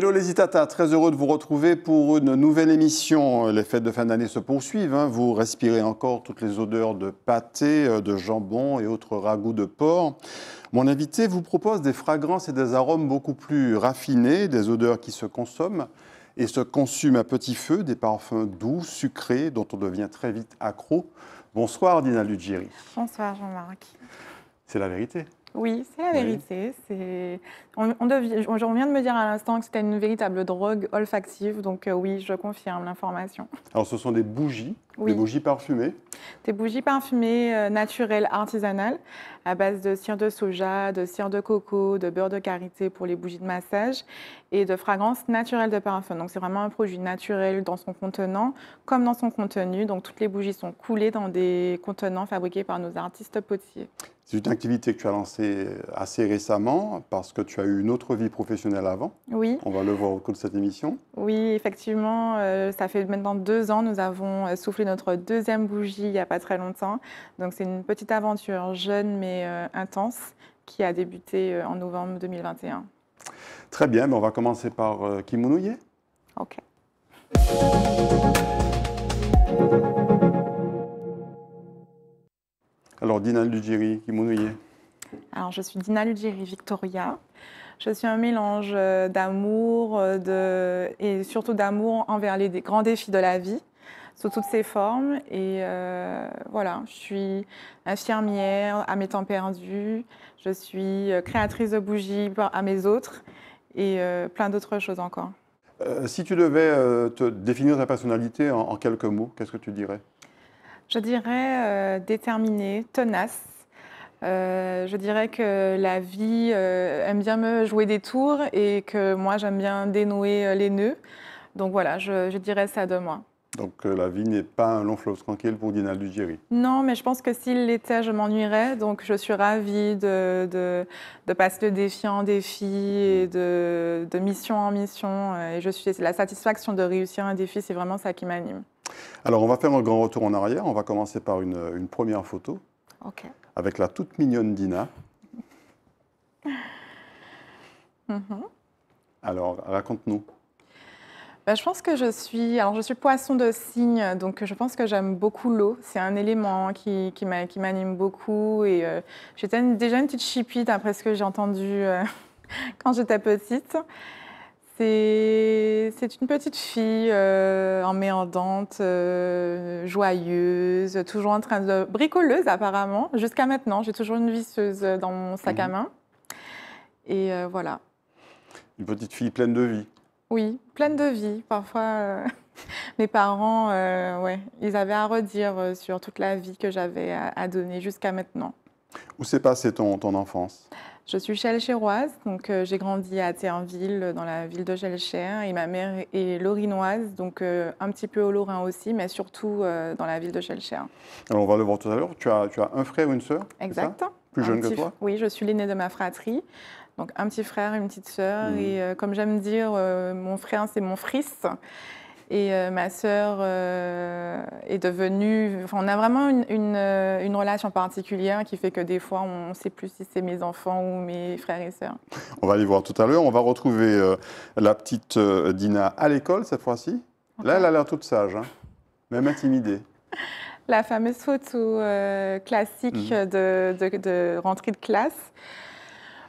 Hello les Itata, très heureux de vous retrouver pour une nouvelle émission. Les fêtes de fin d'année se poursuivent. Hein. Vous respirez encore toutes les odeurs de pâté, euh, de jambon et autres ragoûts de porc. Mon invité vous propose des fragrances et des arômes beaucoup plus raffinés, des odeurs qui se consomment et se consument à petit feu, des parfums doux, sucrés, dont on devient très vite accro. Bonsoir Dina Lugiri. Bonsoir Jean-Marc. C'est la vérité. Oui, c'est la vérité. On, vient de me dire à l'instant que c'était une véritable drogue olfactive, donc euh, oui, je confirme l'information. Alors ce sont des bougies, des bougies parfumées Des bougies parfumées euh, naturelles, artisanales, à base de cire de soja, de cire de coco, de beurre de karité pour les bougies de massage et de fragrances naturelles de parfum. Donc c'est vraiment un produit naturel dans son contenant comme dans son contenu. Donc toutes les bougies sont coulées dans des contenants fabriqués par nos artistes potiers. C'est une activité que tu as lancée assez récemment parce que tu as eu une autre vie professionnelle avant. Oui. On va le voir au cours de cette émission. Oui, effectivement, euh, ça fait maintenant deux ans. Nous avons euh, soufflé notre deuxième bougie il n'y a pas très longtemps. Donc c'est une petite aventure jeune mais euh, intense qui a débuté en novembre 2021. Très bien, mais ben, on va commencer par Kimounouye. OK. Alors, Dina qui m'ennuyait Alors, je suis Dina Lugiri Victoria. Je suis un mélange euh, d'amour euh, et surtout d'amour envers les grands défis de la vie sous toutes ses formes. Et euh, voilà, je suis infirmière à mes temps perdus, je suis créatrice de bougies à mes autres et plein d'autres choses encore. si tu devais te définir ta personnalité en quelques mots, qu'est-ce que tu dirais je dirais euh, déterminée, tenace. Euh, je dirais que la vie euh, aime bien me jouer des tours et que moi j'aime bien dénouer les nœuds. Donc voilà, je, dirais ça de moi. Donc la vie n'est pas un long fleuve tranquille pour Dina Lugeri. Non, mais je pense que s'il l'était, je m'ennuierais. Donc je suis ravie de, passer de défi en défi et mmh. de, de mission en mission. Et je suis la satisfaction de réussir un défi, c'est vraiment ça qui m'anime. Alors, on va faire un grand retour en arrière. On va commencer par une, première photo. Avec la toute mignonne Dina. Mhm. Alors, raconte-nous. Bah, je pense que je suis, alors je suis poisson de cygne, donc je pense que j'aime beaucoup l'eau. C'est un élément qui, qui m'anime beaucoup. Et euh, j'étais déjà une petite chipite, après ce que j'ai entendu euh, quand j'étais petite. C'est une petite fille euh, euh, joyeuse, toujours en train de... bricoleuse apparemment, jusqu'à maintenant. J'ai toujours une visseuse dans mon sac à mhm. main. Et euh, voilà. Une petite fille pleine de vie. Oui, pleine de vie. Parfois, euh, mes parents, ouais, ils avaient à redire sur toute la vie que j'avais à, donner jusqu'à maintenant. Où s'est passée ton enfance je suis chelchéroise, donc euh, j'ai grandi à Terrenville, dans la ville de Chelcher, et ma mère est lorinoise, donc euh, un petit peu au Lorrain aussi, mais surtout euh, dans la ville de Chelcher. Alors on va le voir tout à l'heure. Tu as, tu as un frère ou une sœur Exact. Plus jeune que toi Oui, je suis l'aînée de ma fratrie. Donc un petit frère, une petite sœur, mmh. et comme j'aime dire, mon frère c'est mon fris. Et euh, ma sœur euh, est devenue. on a vraiment une, euh, une, relation particulière qui fait que des fois, on ne sait plus si c'est mes enfants ou mes frères et sœurs. On va aller voir tout à l'heure. On va retrouver la petite Dina à l'école cette fois-ci. Là, elle a l'air toute sage, hein. même intimidée. la fameuse photo classique mhm. de rentrée de classe.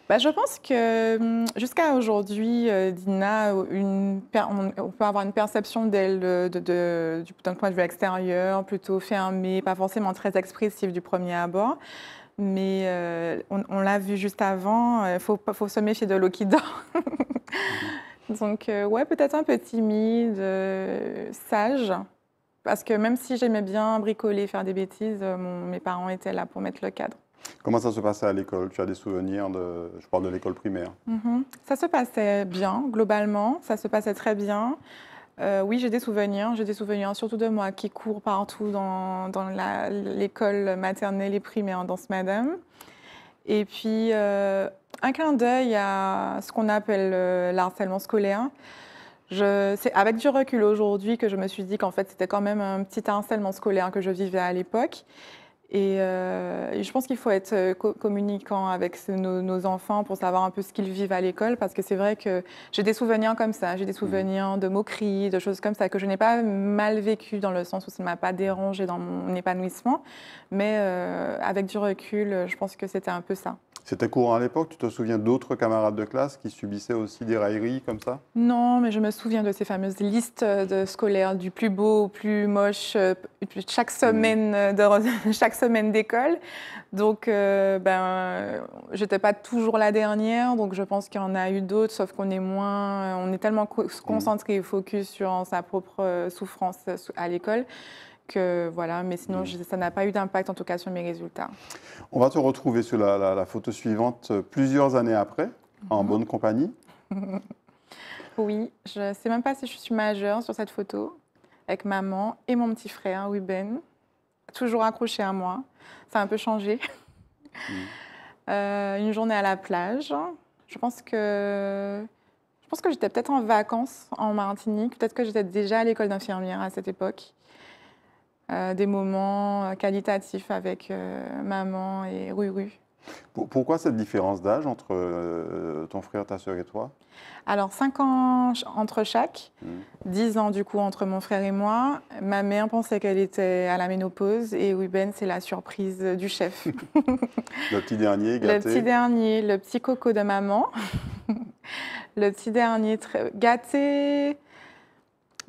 Bah, je pense que hum, jusqu'à aujourd'hui, euh, Dina, une, on peut avoir une perception d'elle d'un point de vue extérieur, plutôt fermée, pas forcément très expressive du premier abord. Mais euh, on, l'a vu juste avant, il euh, faut, se méfier de l'eau qui dort. Donc, ouais, peut-être un peu timide, sage. Parce que même si j'aimais bien bricoler, faire des bêtises, mes parents étaient là pour mettre le cadre. Comment ça se passait à l'école Tu as des souvenirs de, je parle de l'école primaire. Mm-hmm. Ça se passait bien, globalement, ça se passait très bien. Euh, oui, j'ai des souvenirs, j'ai des souvenirs surtout de moi qui cours partout dans, dans l'école maternelle et primaire dans ce madame. Et puis, euh, un clin d'œil à ce qu'on appelle euh, l'harcèlement scolaire. C'est avec du recul aujourd'hui que je me suis dit qu'en fait, c'était quand même un petit harcèlement scolaire que je vivais à l'époque. Euh, et, je pense qu'il faut être euh, communiquant communicant avec nos, enfants pour savoir un peu ce qu'ils vivent à l'école, parce que c'est vrai que j'ai des souvenirs comme ça, j'ai des mm. souvenirs de moqueries, de choses comme ça, que je n'ai pas mal vécu dans le sens où ça ne m'a pas dérangé dans mon épanouissement, mais euh, avec du recul, je pense que c'était un peu ça. C'était courant à l'époque Tu te souviens d'autres camarades de classe qui subissaient aussi des railleries comme ça Non, mais je me souviens de ces fameuses listes de scolaires du plus beau au plus moche euh, chaque semaine euh, chaque semaine d'école. Donc, je euh, ben, j'étais pas toujours la dernière, donc je pense qu'il y en a eu d'autres, sauf qu'on est moins, on est tellement mm. concentré et focus sur sa propre souffrance à l'école donc voilà, mais sinon, mm. ça n'a pas eu d'impact en tout cas sur mes résultats. On va te retrouver sur la, photo suivante euh, plusieurs années après, en mm-hmm. bonne compagnie. oui, je ne sais même pas si je suis majeure sur cette photo, avec maman et mon petit frère, Ruben, toujours accroché à moi. Ça a un peu changé. Mm. Euh, une journée à la plage. Je pense que je pense que j'étais peut-être en vacances en Martinique, peut-être que j'étais déjà à l'école d'infirmière à cette époque. Euh, des moments euh, qualitatifs avec euh, maman et Ruru. Pourquoi cette différence d'âge entre ton frère, ta soeur et toi Alors, 5 ans entre chaque, 10 mmh. ans du coup entre mon frère et moi. Ma mère pensait qu'elle était à la ménopause et Ruben, c'est la surprise du chef. le petit dernier gâté. Le petit dernier, le petit coco de maman. le petit dernier gâté,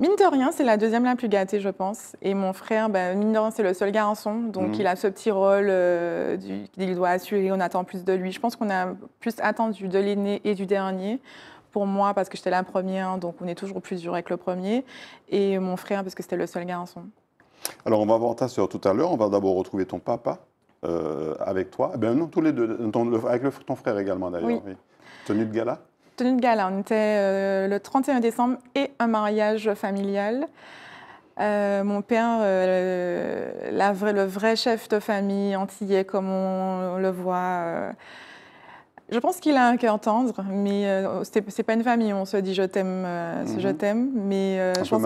Mine de rien, c'est la deuxième la plus gâtée, je pense. Et mon frère, ben, mine de rien, c'est le seul garçon. Donc, mhm. il a ce petit rôle euh, qu'il doit assurer. On attend plus de lui. Je pense qu'on a plus attendu de l'aîné et du dernier. Pour moi, parce que j'étais la première, donc on est toujours plus dur avec le premier. Et mon frère, parce que c'était le seul garçon. Alors, on va voir ta sœur tout à l'heure. On va d'abord retrouver ton papa euh, avec toi. Eh ben non, tous les deux. Ton, avec ton frère également, d'ailleurs. Tenue de gala tenue gala. On était euh, le 31 décembre et un mariage familial. Euh, mon père, euh, la le vrai chef de famille antillais, comme on, le voit, je pense qu'il a un cœur tendre, mais c'est pas une famille. On se dit je t'aime, je mhm. t'aime, mais je pense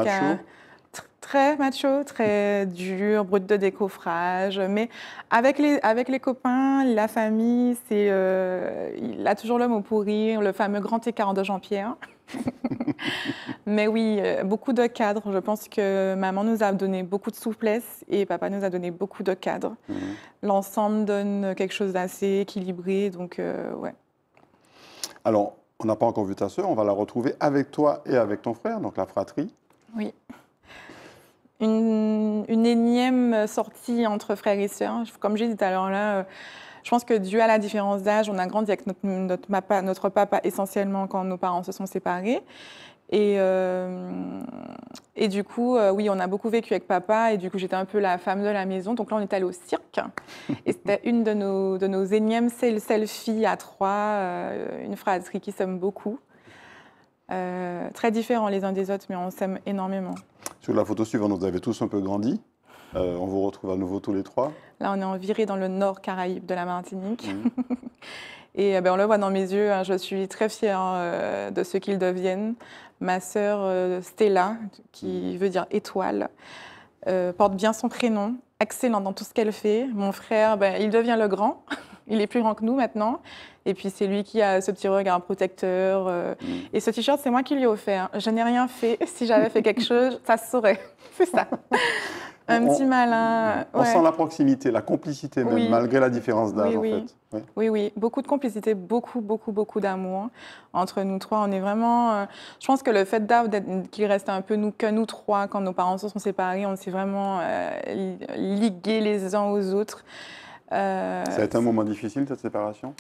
très macho, très dur, brut de décoffrage. Mais avec les, avec les copains, la famille, c'est, euh, il a toujours l'homme au pourri, le fameux grand écart de Jean-Pierre. mais oui, euh, beaucoup de cadres. Je pense que maman nous a donné beaucoup de souplesse et papa nous a donné beaucoup de cadres. Mmh. L'ensemble donne quelque chose d'assez équilibré, donc euh, ouais. Alors, on n'a pas encore vu ta sœur, on va la retrouver avec toi et avec ton frère, donc la fratrie. Oui une, énième sortie entre frères et sœurs. Comme j'ai dit tout à l'heure, là, euh, je pense que dû à la différence d'âge, on a grandi avec notre, papa, essentiellement quand nos parents se sont séparés. Et, euh, du coup, euh, oui, on a beaucoup vécu avec papa. Et du coup, j'étais un peu la femme de la maison. Donc là, on est allé au cirque. Et c'était une de nos, énièmes selfies à trois, une phrase qui s'aime beaucoup. très différents les uns des autres, mais on s'aime énormément. Sur la photo suivante, vous avez tous un peu grandi. Euh, on vous retrouve à nouveau tous les trois. Là, on est en virée dans le nord Caraïbe de la Martinique. Mhm. Et eh ben, on le voit dans mes yeux, hein. je suis très fière euh, de ce qu'ils deviennent. Ma sœur euh, Stella, qui mhm. veut dire étoile, porte bien son prénom, excellent dans tout ce qu'elle fait. Mon frère, ben, il devient le grand, il est plus grand que nous maintenant. Et puis c'est lui qui a ce petit regard protecteur. Euh. Mm. et ce t-shirt, c'est moi qui lui ai offert. Hein. Je n'ai rien fait. Si j'avais fait quelque chose, ça se saurait. C'est ça. Un petit malin. On sent la proximité, la complicité même, malgré la différence d'âge oui, en oui. Oui. oui, beaucoup de complicité, beaucoup, beaucoup, beaucoup d'amour entre nous trois. On est vraiment. Euh, je pense que le fait qu'il reste un peu nous que nous trois quand nos parents se sont séparés, on s'est vraiment euh, ligués les uns aux autres. ça a été un moment difficile cette séparation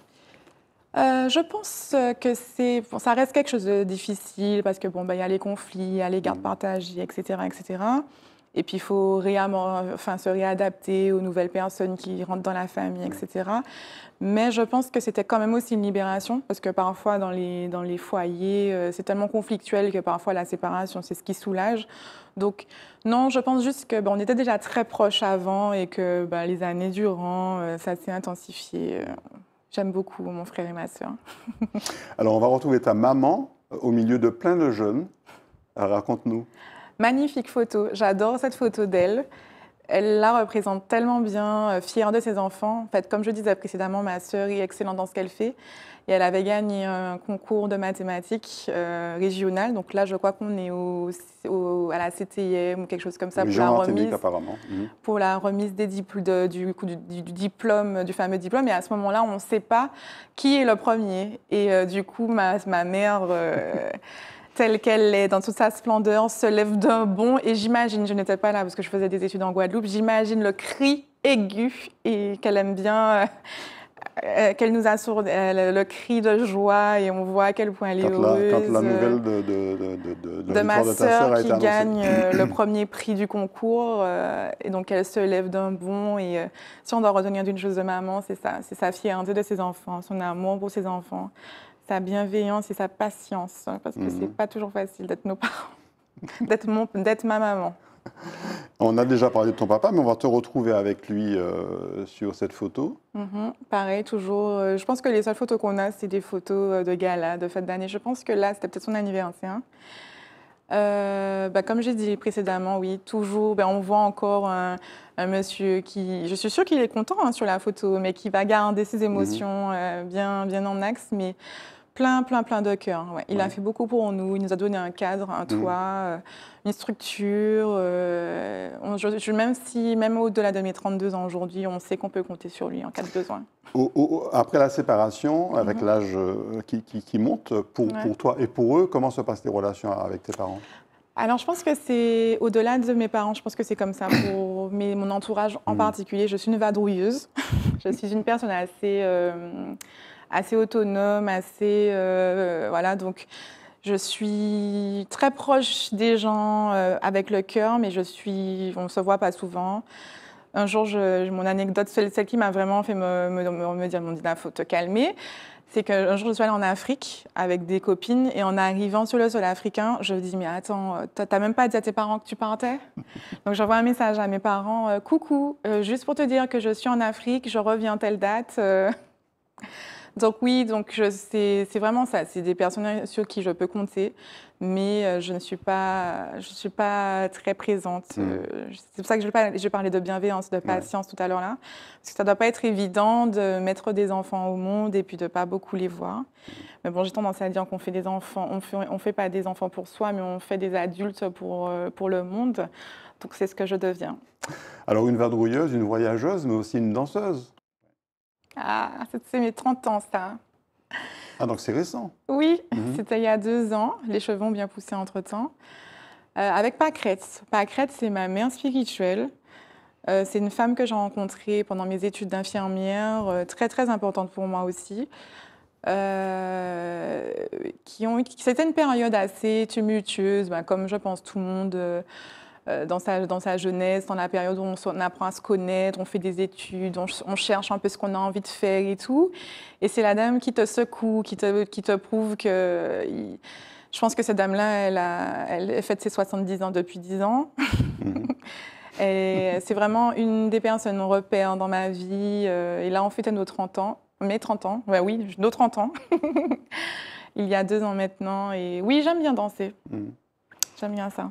euh, je pense euh, que c'est, ça reste quelque chose de difficile parce que bon, bah, il y a les conflits, il y a les gardes mm. partagées, etc., etc. Et puis il faut enfin, se réadapter aux nouvelles personnes qui rentrent dans la famille, etc. Mm. Mais je pense que c'était quand même aussi une libération, parce que parfois dans les, dans les foyers, euh, c'est tellement conflictuel que parfois la séparation, c'est ce qui soulage. Donc non, je pense juste qu'on était déjà très proches avant et que bah, les années durant, ça s'est intensifié. J'aime beaucoup mon frère et ma sœur. Alors, on va retrouver ta maman euh, au milieu de plein de jeunes. Euh, raconte-nous. Magnifique photo. J'adore cette photo d'elle elle la représente tellement bien, euh, fière de ses enfants. En fait, comme je disais précédemment, ma sœur est excellente dans ce qu'elle fait. Et elle avait gagné un concours de mathématiques euh, régional. Donc là, je crois qu'on est au, à la CTM ou quelque chose comme ça pour la, remise, apparemment. Mhm. pour la remise des diplômes, du, du, diplôme, du fameux diplôme. Et à ce moment-là, on ne sait pas qui est le premier. Et euh, du coup, ma, ma mère... telle qu'elle est, dans toute sa splendeur, se lève d'un bond. Et j'imagine, je n'étais pas là parce que je faisais des études en Guadeloupe, j'imagine le cri aigu et qu'elle aime bien. Euh, euh, qu'elle nous assourde, euh, le, cri de joie et on voit à quel point elle est heureuse. La, quand la nouvelle de, de, ma sœur qui gagne le premier prix du concours et donc elle se lève d'un bond et si on doit retenir d'une chose de maman, c'est ça, c'est sa fierté de ses enfants, son amour pour ses enfants sa bienveillance et sa patience, hein, parce que ce c'est mhm. pas toujours facile d'être nos parents, d'être, d'être ma maman. On a déjà parlé de ton papa, mais on va te retrouver avec lui euh, sur cette photo. Mhm, pareil, toujours. Euh, je pense que les seules photos qu'on a, c'est des photos euh, de gala, de fête d'année. Je pense que là, c'était peut-être son anniversaire. Hein. Euh, bah, comme j'ai dit précédemment, oui, toujours, ben, on voit encore un, monsieur qui, je suis sûre qu'il est content hein, sur la photo, mais qui va garder ses mhm. émotions euh, bien, bien en axe. Mais plein, plein, plein de cœur. Hein, il a fait beaucoup pour nous. Il nous a donné un cadre, un mm. toit, euh, une structure. Euh, même si, même au-delà de mes 32 ans aujourd'hui, on sait qu'on peut compter sur lui en cas de besoin. après la séparation, avec mm-hmm. l'âge euh, qui, monte, pour, pour toi et pour eux, comment se passent tes relations avec tes parents alors, je pense que c'est au-delà de mes parents, je pense que c'est comme ça pour mon entourage en mm. particulier. Je suis une vadrouilleuse, je suis une personne assez assez autonome, assez euh, voilà donc. Je suis très proche des gens euh, avec le cœur, mais je suis, on ne se voit pas souvent un jour, je, mon anecdote, celle, qui m'a vraiment fait me, me, me dire, il dit, faut te calmer, c'est qu'un jour, je suis allée en Afrique avec des copines et en arrivant sur le sol africain, je me dis, mais attends, euh, t'as même pas dit à tes parents que tu partais Donc j'envoie un message à mes parents, coucou, juste pour te dire que je suis en Afrique, je reviens telle date. Donc oui, donc c'est vraiment ça. C'est des personnes sur qui je peux compter, mais euh, je ne suis pas, je suis pas très présente. Hmm. Euh, c'est pour ça que je, parlais de bienveillance, de patience tout à l'heure là, parce que ça ne doit pas être évident de mettre des enfants au monde et puis de pas beaucoup les voir. Mais bon, j'ai tendance à dire qu'on fait des enfants, on fait, on fait pas des enfants pour soi, mais on fait des adultes pour euh, pour le monde. Donc c'est ce que je deviens. Alors une vadrouilleuse, une voyageuse, mais aussi une danseuse. Ah, c'est mes 30 ans, ça. Ah, donc c'est récent Oui, mhm. c'était il y a deux ans. Les cheveux ont bien poussé entre-temps. Euh, avec Pacrette. Pacrette, c'est ma mère spirituelle. Euh, c'est une femme que j'ai rencontrée pendant mes études d'infirmière, euh, très très importante pour moi aussi. qui ont, c'était une période assez tumultueuse, bah, comme je pense tout le monde euh, dans, sa, dans sa jeunesse, dans la période où on, apprend à se connaître, on fait des études, on, cherche un peu ce qu'on a envie de faire et tout. Et c'est la dame qui te secoue, qui te, qui te prouve que... je pense que cette dame-là, elle a, elle fait ses 70 ans depuis 10 ans. Mhm. et c'est vraiment une des personnes repères dans ma vie. Euh, et là, on fêtait nos 30 ans. Mes 30 ans, ouais, oui, nos 30 ans. Il y a deux ans maintenant. Et oui, j'aime bien danser. Mhm. J'aime bien ça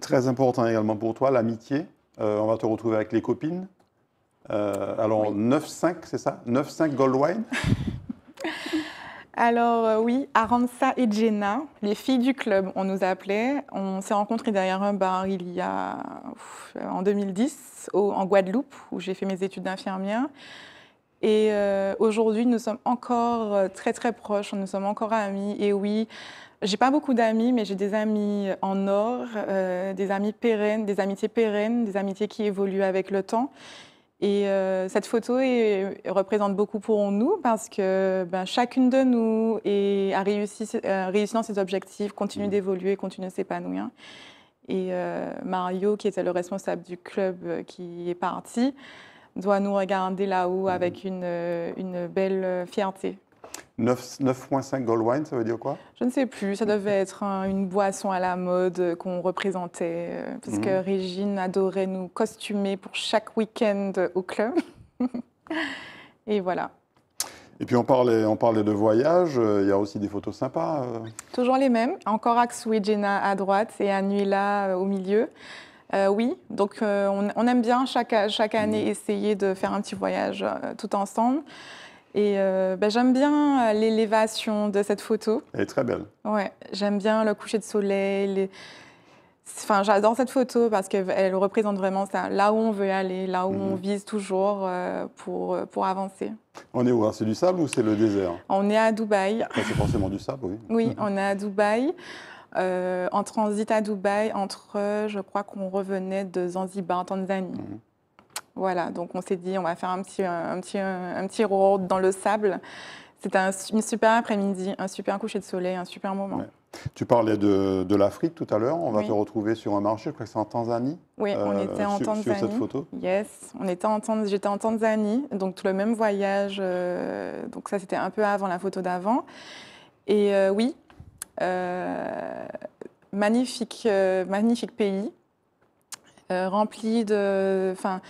très important également pour toi, l'amitié. Euh, on va te retrouver avec les copines. Euh, alors, 9-5, c'est ça 9-5 Goldwine Alors euh, oui, Aransa et Jenna, les filles du club, on nous a appelait. On s'est rencontrées derrière un bar il y a en 2010 en Guadeloupe où j'ai fait mes études d'infirmière. Et aujourd'hui, nous sommes encore très très proches, nous sommes encore amis. Et oui, j'ai pas beaucoup d'amis, mais j'ai des amis en or, euh, des amis pérennes, des amitiés pérennes, des amitiés qui évoluent avec le temps. Et euh, cette photo représente beaucoup pour nous parce que ben, chacune de nous est, a réussi, euh, ses objectifs, continue mm. d'évoluer, continue de s'épanouir. Et euh, Mario, qui était le responsable du club qui est parti, doit nous regarder là-haut mm. avec une belle fierté. 9,5 gold wine, ça veut dire quoi Je ne sais plus. Ça devait être une boisson à la mode qu'on représentait, euh, parce mhm. que Régine adorait nous costumer pour chaque week-end au club. et voilà. Et puis on parlait, on parlait de voyage, euh, il y a aussi des photos sympas. Euh. Toujours les mêmes, encore Aksu et Jenna à droite et Anuela au milieu. oui, donc on, aime bien chaque, chaque année mhm. essayer de faire un petit voyage tout ensemble. Et euh, bah, j'aime bien euh, l'élévation de cette photo. Elle est très belle. Ouais, j'aime bien le coucher de soleil. Enfin, j'adore cette photo parce qu'elle représente vraiment ça, là où on veut aller, là où on mhm. vise toujours euh, pour, pour avancer. On est où hein, C'est du sable ou c'est le désert On est à Dubaï. Ah, c'est forcément du sable, oui. Oui, mhm. on est à Dubaï. en transit à Dubaï, entre, je crois qu'on revenait de Zanzibar, en Tanzanie. Mhm. Voilà, donc on s'est dit, on va faire un petit, un petit, un petit road dans le sable. C'était un, super après-midi, un super coucher de soleil, un super moment. Tu parlais de, l'Afrique tout à l'heure. On va se te retrouver sur un marché, je crois que c'est en Tanzanie. Oui, on euh, était en Tanzanie. photo. Yes, on était en J'étais en Tanzanie, donc tout le même voyage. Euh, donc ça, c'était un peu avant la photo d'avant. Et euh, oui, magnifique, magnifique pays, rempli de, enfin,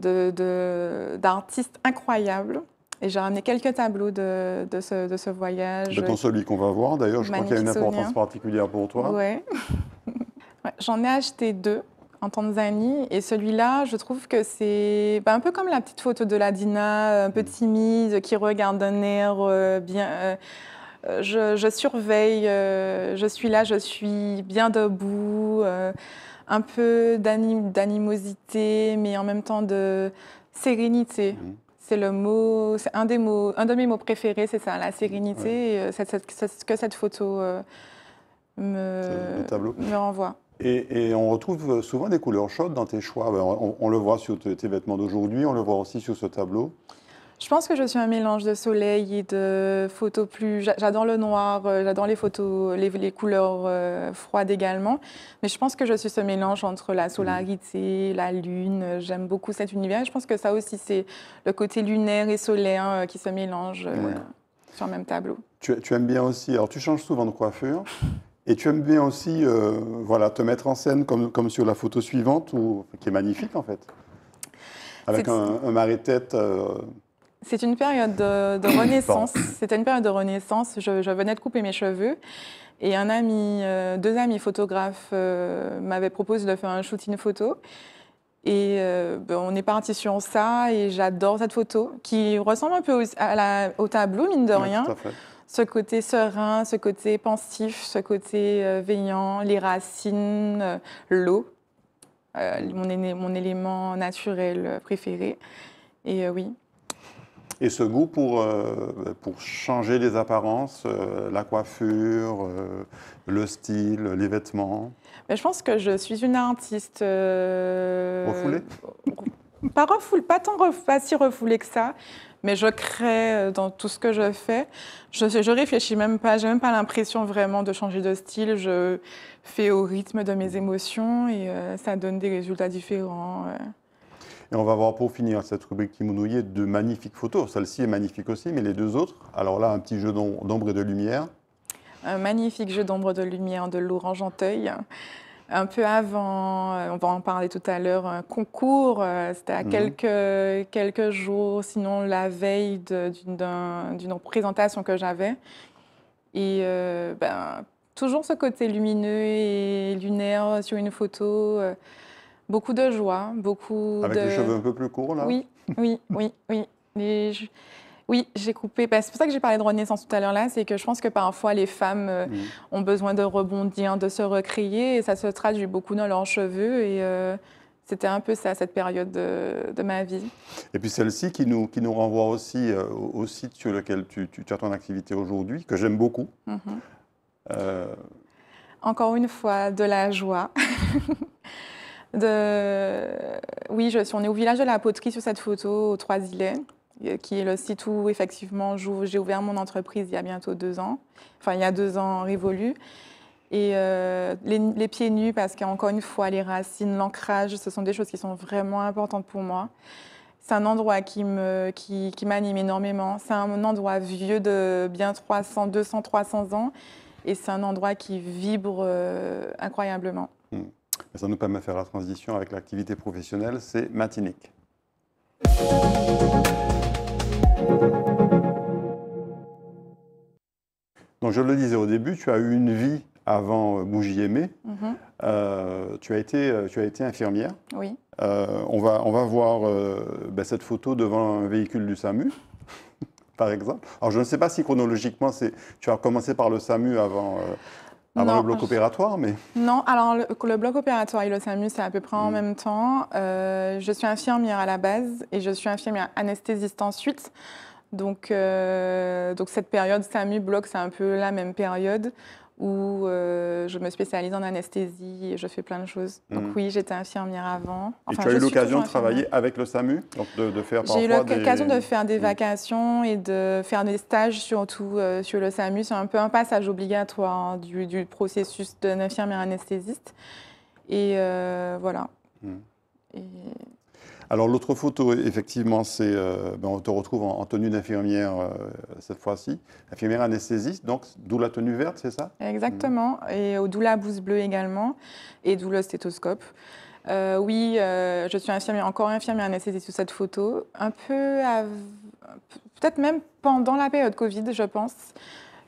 d'artistes incroyables. Et j'ai ramené quelques tableaux de, de, ce, voyage. celui qu'on va voir d'ailleurs, je crois qu'il y a une importance particulière pour toi. ouais, J'en ai acheté deux en Tanzanie. Et celui-là, je trouve que c'est bah, un peu comme la petite photo de la Dina, un peu mm. timide, qui regarde d'un air euh, bien. Euh, euh, je, surveille, je suis là, je suis bien debout un peu d'animosité, mais en même temps de sérénité. Mhm. C'est le mot, c'est un des mots, un de mes mots préférés, c'est ça, la sérénité. Ouais. Euh, que cette photo euh, me, renvoie. Et, on retrouve euh, souvent des couleurs chaudes dans tes choix. Ben, on le voit sur tes vêtements d'aujourd'hui, on le voit aussi sur ce tableau. Je pense que je suis un mélange de soleil et de photos plus. J'adore le noir, euh, j'adore les photos, les, les couleurs euh, froides également. Mais je pense que je suis ce mélange entre la solarité, la lune. J'aime beaucoup cet univers. je pense que ça aussi, c'est le côté lunaire et solaire euh, qui se mélange sur le même tableau. Tu, aimes bien aussi. Alors, tu changes souvent de coiffure. Et tu aimes bien aussi voilà, te mettre en scène comme, comme sur la photo suivante, qui est magnifique en fait. Avec un, un tête C'est une période de, renaissance. C'était une période de renaissance. Je, venais de couper mes cheveux et un ami, euh, deux amis photographes euh, m'avaient proposé de faire un shooting photo. Et euh, ben, on est parti sur ça et j'adore cette photo qui ressemble un peu à au tableau, mine de rien. ce côté serein, ce côté pensif, ce côté veillant, les racines, l'eau, mon, mon, élément naturel préféré. Et oui, et ce goût pour, euh, pour changer les apparences, euh, la coiffure, euh, le style, les vêtements. je pense que je suis une artiste. Refoulée Pas refoulée, pas tant si refoulée que ça. Mais je crée dans tout ce que je fais. Je, réfléchis même pas, j'ai même pas l'impression vraiment de changer de style. Je fais au rythme de mes émotions et ça donne des résultats différents. Et on va voir pour finir cette rubrique qui m'ennuyait de magnifiques photos. Celle-ci est magnifique aussi, mais les deux autres. Alors là, un petit jeu d'ombre et de lumière. Un magnifique jeu d'ombre de lumière de Laurent Janteuil un peu avant, euh, on va en parler tout à l'heure, un concours. Euh, c'était à mhm. quelques, jours, sinon la veille d'une présentation que j'avais. Et euh, ben, toujours ce côté lumineux et lunaire sur une photo beaucoup de joie, beaucoup Avec de... les cheveux un peu plus courts, là Oui, oui, oui, oui. Oui, j'ai coupé. c'est pour ça que j'ai parlé de renaissance tout à l'heure là, c'est que je pense que parfois les femmes euh, ont besoin de rebondir, de se recréer, et ça se traduit beaucoup dans leurs cheveux. Et euh, c'était un peu ça, cette période de, ma vie. Et puis celle-ci qui nous, qui nous renvoie aussi euh, au site sur lequel tu, tu, as ton activité aujourd'hui, que j'aime beaucoup. Mhm. Encore une fois, de la joie. de... Oui, je, on est au village de la poterie sur cette photo, aux Trois Îlets, euh, qui est le site où effectivement j'ai ouvert mon entreprise il y a bientôt deux ans, enfin il y a deux ans révolus. Et euh, les, pieds nus, parce qu'encore une fois, les racines, l'ancrage, ce sont des choses qui sont vraiment importantes pour moi. C'est un endroit qui m'anime qui, qui énormément. C'est un endroit vieux de bien 300, 200, 300 ans. Et c'est un endroit qui vibre euh, incroyablement. Mm. Ça nous permet de faire la transition avec l'activité professionnelle, c'est Matinique. Donc je le disais au début, tu as eu une vie avant euh, Bougie Aimée. Mhm. Euh, tu, as été, euh, tu as été infirmière. Oui. on, va, on va voir ben, cette photo devant un véhicule du SAMU, par exemple. Alors je ne sais pas si chronologiquement, tu as commencé par le SAMU avant, avant ah bah, le bloc opératoire, mais... Non, alors le, le, bloc opératoire et le SAMU, c'est à peu près en mm. même temps. Euh, je suis infirmière à la base et je suis infirmière anesthésiste ensuite. Donc, euh, donc cette période SAMU-bloc, c'est un peu la même période où euh, je me spécialise en anesthésie et je fais plein de choses. Donc mhm. oui, j'étais infirmière avant. et tu as eu l'occasion de travailler avec le SAMU de, faire J'ai eu l'occasion de faire des mhm. vacations et de faire des stages surtout euh, sur le SAMU. C'est un peu un passage obligatoire hein, du, processus d'infirmière anesthésiste. Et euh, voilà. Mhm. Et... Alors l'autre photo, effectivement, c'est euh, ben, on te retrouve en, tenue d'infirmière euh, cette fois-ci, infirmière anesthésiste, donc d'où la tenue verte, c'est ça Exactement, et euh, d'où la blouse bleue également, et d'où le stéthoscope. oui, je suis infirmière, encore infirmière anesthésiste sur cette photo, un peu, peut-être même pendant la période Covid, je pense.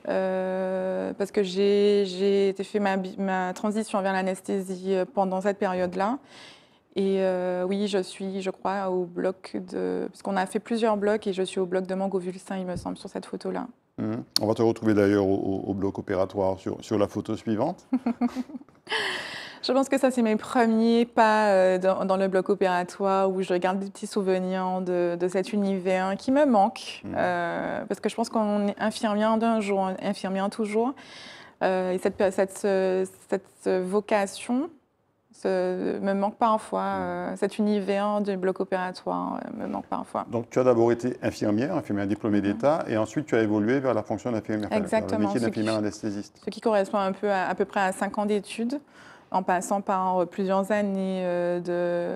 parce que j'ai fait ma, ma, transition vers l'anesthésie pendant cette période-là. Et euh, oui, je suis, je crois, au bloc de. Parce qu'on a fait plusieurs blocs et je suis au bloc de Mangovulsin, il me semble, sur cette photo-là. Mhm. On va te retrouver d'ailleurs au, bloc opératoire sur, sur la photo suivante. je pense que ça, c'est mes premiers pas euh, dans, le bloc opératoire où je garde des petits souvenirs de, cet univers qui me manque. Mhm. Euh, parce que je pense qu'on est infirmière d'un jour, infirmière toujours. et cette, cette, cette vocation me manque pas mm. euh, cet univers du bloc opératoire euh, me manque pas Donc, tu as d'abord été infirmière, infirmière diplômée mm. d'État, et ensuite tu as évolué vers la fonction d'infirmière. Exactement. Le métier d'infirmière anesthésiste. Ce qui correspond un peu à, à peu près à 5 ans d'études, en passant par euh, plusieurs années de,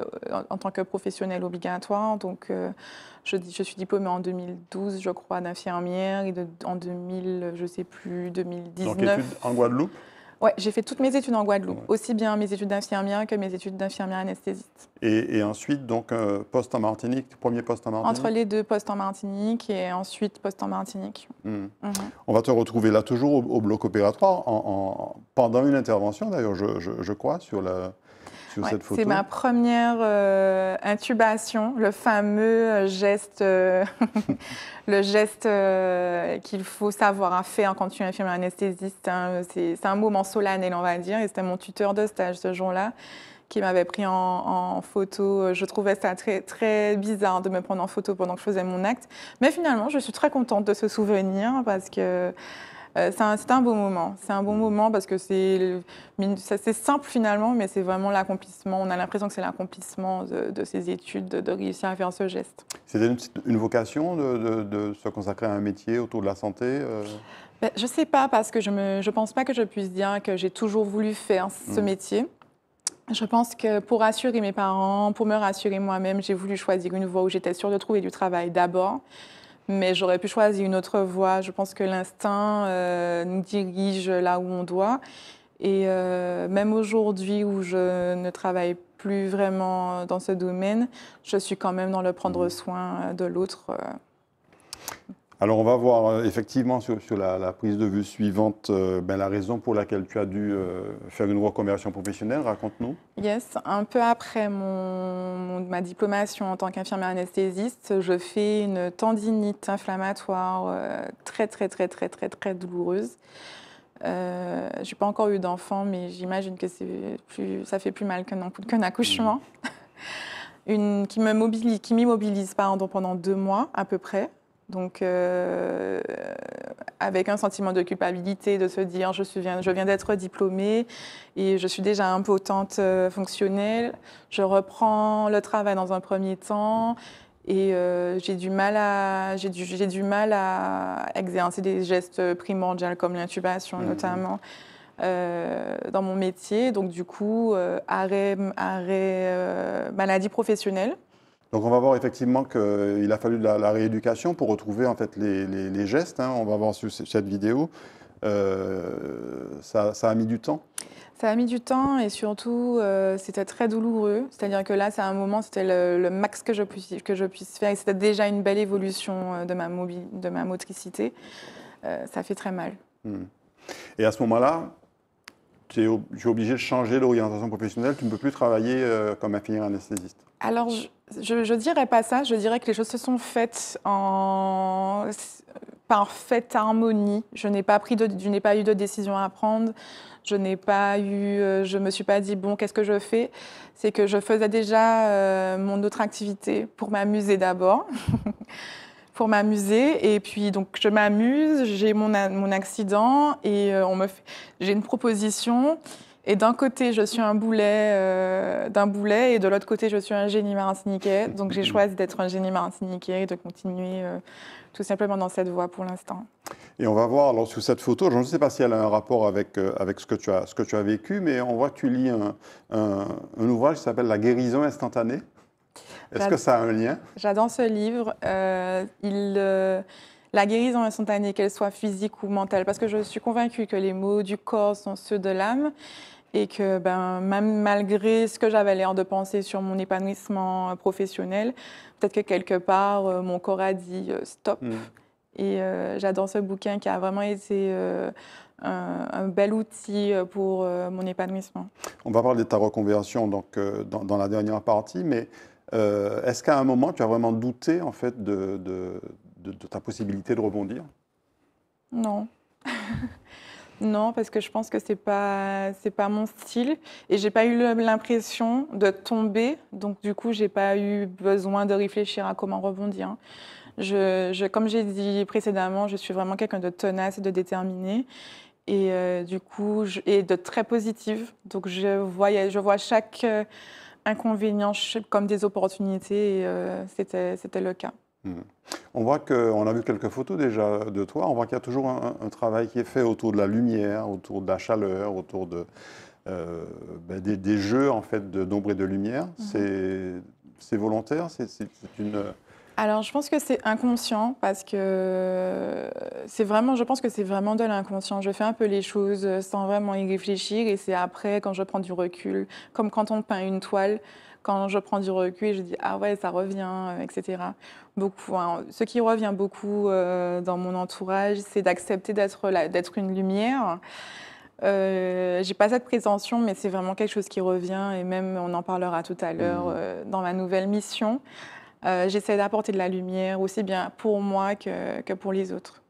en, tant que professionnelle obligatoire. Donc, je, je, suis diplômée en 2012, je crois, d'infirmière, et en 2000, je sais plus, 2019. Donc, études en Guadeloupe oui, j'ai fait toutes mes études en Guadeloupe, aussi bien mes études d'infirmière que mes études d'infirmière anesthésiste. Et, ensuite, donc, euh, poste en Martinique, premier poste en Martinique Entre les deux, postes en Martinique et ensuite poste en Martinique. Hmm. Mhm. On va te retrouver là toujours au, bloc opératoire, en, pendant une intervention d'ailleurs, je, je, je, crois, sur la, c'est ma première euh, intubation, le fameux euh, geste, euh, le geste qu'il faut savoir à faire quand tu es infirmière anesthésiste. Hein. c'est un moment solennel, on va dire, et c'était mon tuteur de stage ce jour-là qui m'avait pris en, photo. Je trouvais ça très, très bizarre de me prendre en photo pendant que je faisais mon acte. Mais finalement, je suis très contente de ce souvenir parce que euh, c'est un, un, beau moment. C'est un bon mm. moment parce que c'est simple finalement, mais c'est vraiment l'accomplissement. On a l'impression que c'est l'accomplissement de, ces études, de, réussir à faire ce geste. C'était une, vocation de, se consacrer à un métier autour de la santé euh? ben, Je ne sais pas parce que je ne pense pas que je puisse dire que j'ai toujours voulu faire ce mm. métier. Je pense que pour rassurer mes parents, pour me rassurer moi-même, j'ai voulu choisir une voie où j'étais sûre de trouver du travail d'abord mais j'aurais pu choisir une autre voie. Je pense que l'instinct euh, nous dirige là où on doit. Et euh, même aujourd'hui où je ne travaille plus vraiment dans ce domaine, je suis quand même dans le prendre mhm. soin de l'autre. Euh. Alors, on va voir euh, effectivement sur, la, prise de vue suivante euh, ben, la raison pour laquelle tu as dû euh, faire une reconversion professionnelle. Raconte-nous. Yes, un peu après mon, ma diplomation en tant qu'infirmière anesthésiste, je fais une tendinite inflammatoire très, très, très, très, très, très douloureuse. je n'ai pas encore eu d'enfant, mais j'imagine que ça fait plus mal qu'un accouchement. Mm. Une, qui m'immobilise me mobilise, qui pendant deux mois à peu près. Donc, euh, avec un sentiment de culpabilité, de se dire je, je viens d'être diplômée et je suis déjà impotente euh, fonctionnelle, je reprends le travail dans un premier temps et euh, j'ai du mal à j'ai exercer des gestes primordiaux comme l'intubation mhm. notamment. dans mon métier. Donc du coup, arrêt, maladie professionnelle. Donc on va voir effectivement qu'il euh, a fallu de la, rééducation pour retrouver en fait les, gestes. Hein. On va voir sur cette vidéo. Euh, ça, a mis du temps Ça a mis du temps et surtout euh, c'était très douloureux. C'est-à-dire que là, c'est un moment, c'était le, max que je, puisse, que je puisse faire et c'était déjà une belle évolution de ma, de ma motricité. ça fait très mal. Hmm. Et à ce moment-là, tu es, obligé de changer l'orientation professionnelle, tu ne peux plus travailler euh, comme infirmière anesthésiste Alors, je ne dirais pas ça, je dirais que les choses se sont faites en parfaite harmonie. Je n'ai pas, pris n'ai pas eu de décision à prendre, je n'ai pas eu, euh, je me suis pas dit, bon, qu'est-ce que je fais C'est que je faisais déjà euh, mon autre activité pour m'amuser d'abord. pour m'amuser. Et puis, donc, je m'amuse, j'ai mon, mon accident et euh, on me fait... j'ai une proposition. Et d'un côté, je suis un boulet euh, d'un boulet, et de l'autre côté, je suis un génie marin martiniquais. Donc j'ai mm-hmm. choisi d'être un génie marin martiniquais et de continuer euh, tout simplement dans cette voie pour l'instant. Et on va voir, alors sous cette photo, je ne sais pas si elle a un rapport avec, avec ce, que tu as, ce que tu as vécu, mais on voit que tu lis un, un ouvrage qui s'appelle La guérison instantanée. Est-ce que ça a un lien J'adore ce livre. Euh, il, euh, la guérison instantanée, qu'elle soit physique ou mentale, parce que je suis convaincue que les mots du corps sont ceux de l'âme et que ben, même malgré ce que j'avais l'air de penser sur mon épanouissement euh, professionnel, peut-être que quelque part, mon corps a dit stop. Mm. Et j'adore ce bouquin qui a vraiment été un, bel outil pour mon épanouissement. On va parler de ta reconversion donc, dans, dans, la dernière partie, mais euh, est-ce qu'à un moment, tu as vraiment douté en fait de, de, ta possibilité de rebondir Non. non, parce que je pense que c'est pas pas mon style et j'ai pas eu l'impression de tomber, donc du coup je n'ai pas eu besoin de réfléchir à comment rebondir. Je, comme j'ai dit précédemment, je suis vraiment quelqu'un de tenace et de déterminé et euh, du coup je, et de très positive. Donc je je vois chaque inconvénients comme des opportunités, euh, c'était le cas. Hmm. On voit que, on a vu quelques photos déjà de toi, on voit qu'il y a toujours un, travail qui est fait autour de la lumière, autour de la chaleur, autour de, euh, ben, des, jeux en fait d'ombre et de lumière. Mm-hmm. C'est volontaire, c'est une alors, je pense que c'est inconscient parce que c'est vraiment, je pense que c'est vraiment de l'inconscient. Je fais un peu les choses sans vraiment y réfléchir et c'est après quand je prends du recul, comme quand on peint une toile, quand je prends du recul, je dis ah ouais, ça revient, euh, etc. Beaucoup. Hein, ce qui revient beaucoup euh, dans mon entourage, c'est d'accepter d'être d'être une lumière. Je euh, j'ai pas cette prétention, mais c'est vraiment quelque chose qui revient et même on en parlera tout à l'heure mmh. dans ma nouvelle mission. Euh, j'essaie d'apporter de la lumière aussi bien pour moi que, pour les autres.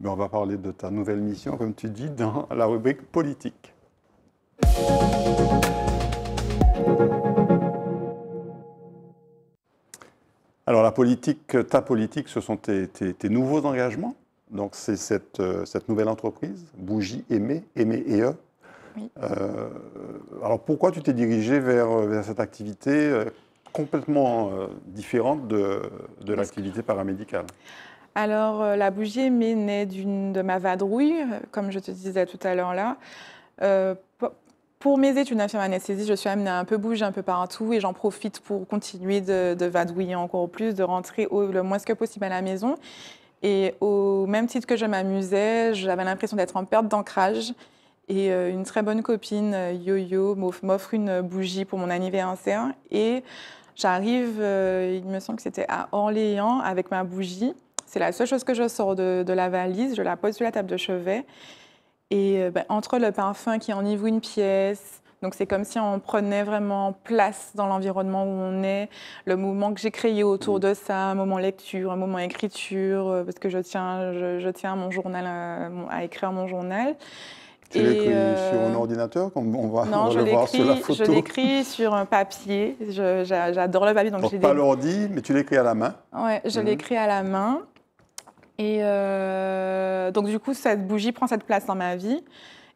Mais on va parler de ta nouvelle mission, comme tu dis, dans la rubrique politique. Alors la politique, ta politique, ce sont tes, nouveaux engagements. Donc c'est cette, euh, cette, nouvelle entreprise, Bougie Aimé, Aimé et E. Oui. Euh, alors pourquoi tu t'es dirigé vers, vers cette activité complètement euh, différente de, de l'activité paramédicale. Alors, euh, la bougie est née de ma vadrouille, euh, comme je te disais tout à l'heure là. pour mes études d'infirmière anesthésie, je suis amenée à un peu bouger un peu partout et j'en profite pour continuer de, de, vadrouiller encore plus, de rentrer le moins que possible à la maison. Et au même titre que je m'amusais, j'avais l'impression d'être en perte d'ancrage. Et une très bonne copine, Yo-Yo, m'offre une bougie pour mon anniversaire. Et J'arrive, euh, il me semble que c'était à Orléans, avec ma bougie. C'est la seule chose que je sors de, la valise. Je la pose sur la table de chevet. Et euh, ben, entre le parfum qui enivre une pièce, donc c'est comme si on prenait vraiment place dans l'environnement où on est, le mouvement que j'ai créé autour mm. de ça, un moment lecture, un moment écriture, euh, parce que je tiens, je, tiens mon journal, à écrire mon journal. Tu l'écris euh, sur un ordinateur comme on va, le voir sur la photo Je l'écris sur un papier. J'adore le papier. pas l'ordi, mais tu l'écris à la main. Oui, je mhm. l'écris à la main. Et euh, donc du coup, cette bougie prend cette place dans ma vie.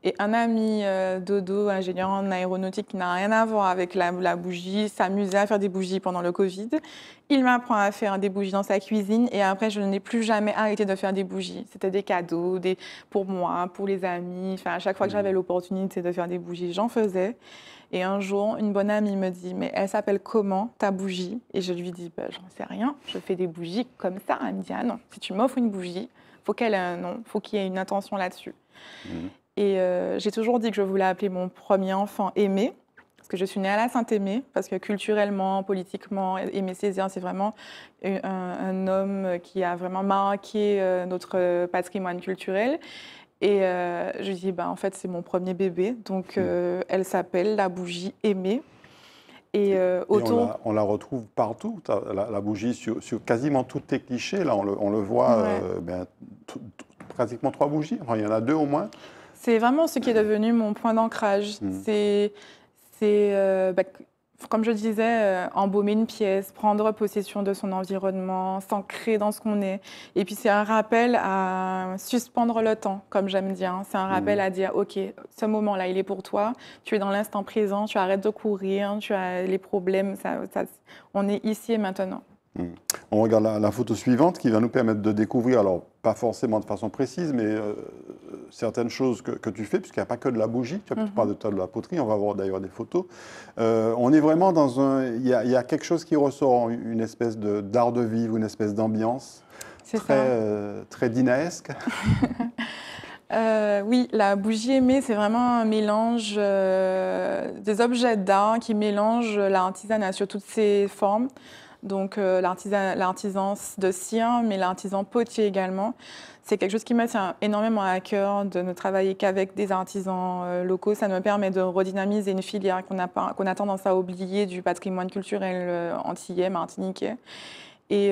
Et un ami euh, dodo, ingénieur en aéronautique, qui n'a rien à voir avec la, bougie, s'amusait à faire des bougies pendant le Covid. Il m'apprend à faire des bougies dans sa cuisine et après, je n'ai plus jamais arrêté de faire des bougies. C'était des cadeaux des, pour moi, pour les amis. Enfin, à chaque fois que j'avais mmh. l'opportunité de faire des bougies, j'en faisais. Et un jour, une bonne amie me dit Mais elle s'appelle comment ta bougie Et je lui dis bah, J'en sais rien, je fais des bougies comme ça. Elle me dit Ah non, si tu m'offres une bougie, faut qu'elle ait un nom, faut qu'il y ait une intention là-dessus. Mmh. Et euh, j'ai toujours dit que je voulais appeler mon premier enfant Aimé, parce que je suis née à la Saint-Aimé, parce que culturellement, politiquement, Aimé Césaire, c'est vraiment un, homme qui a vraiment marqué euh, notre patrimoine culturel. Et euh, je lui dis, bah, en fait, c'est mon premier bébé, donc hmm. elle s'appelle la bougie Aimé. Et, autour... on, la, retrouve partout, la, bougie, sur, quasiment tous tes clichés. Là, on le, voit, ben, pratiquement trois bougies. il y en a deux au moins. C'est vraiment ce qui est devenu mon point d'ancrage. Mm. C'est, c'est euh, bah, comme je disais, euh, embaumer une pièce, prendre possession de son environnement, s'ancrer dans ce qu'on est. Et puis c'est un rappel à suspendre le temps, comme j'aime dire. Hein. C'est un rappel mm. à dire, OK, ce moment-là, il est pour toi. Tu es dans l'instant présent, tu arrêtes de courir, tu as les problèmes. Ça, on est ici et maintenant. Mm. On regarde la, la photo suivante qui va nous permettre de découvrir, alors pas forcément de façon précise, mais euh, certaines choses que, que tu fais, puisqu'il n'y a pas que de la bougie, tu as mhm. parles de, de, la poterie, on va voir d'ailleurs des photos. Euh, on est vraiment dans un. Il y, a quelque chose qui ressort, une espèce de, d'art de, vivre, une espèce d'ambiance très, euh, très dinaesque. oui, la bougie aimée, c'est vraiment un mélange des objets d'art qui mélangent l'artisanat sur toutes ses formes donc euh, l'artisan de cire, mais l'artisan potier également. C'est quelque chose qui me tient énormément à cœur de ne travailler qu'avec des artisans euh, locaux. Ça me permet de redynamiser une filière qu'on a, tendance à oublier du patrimoine culturel euh, antillais, martiniquais. Et,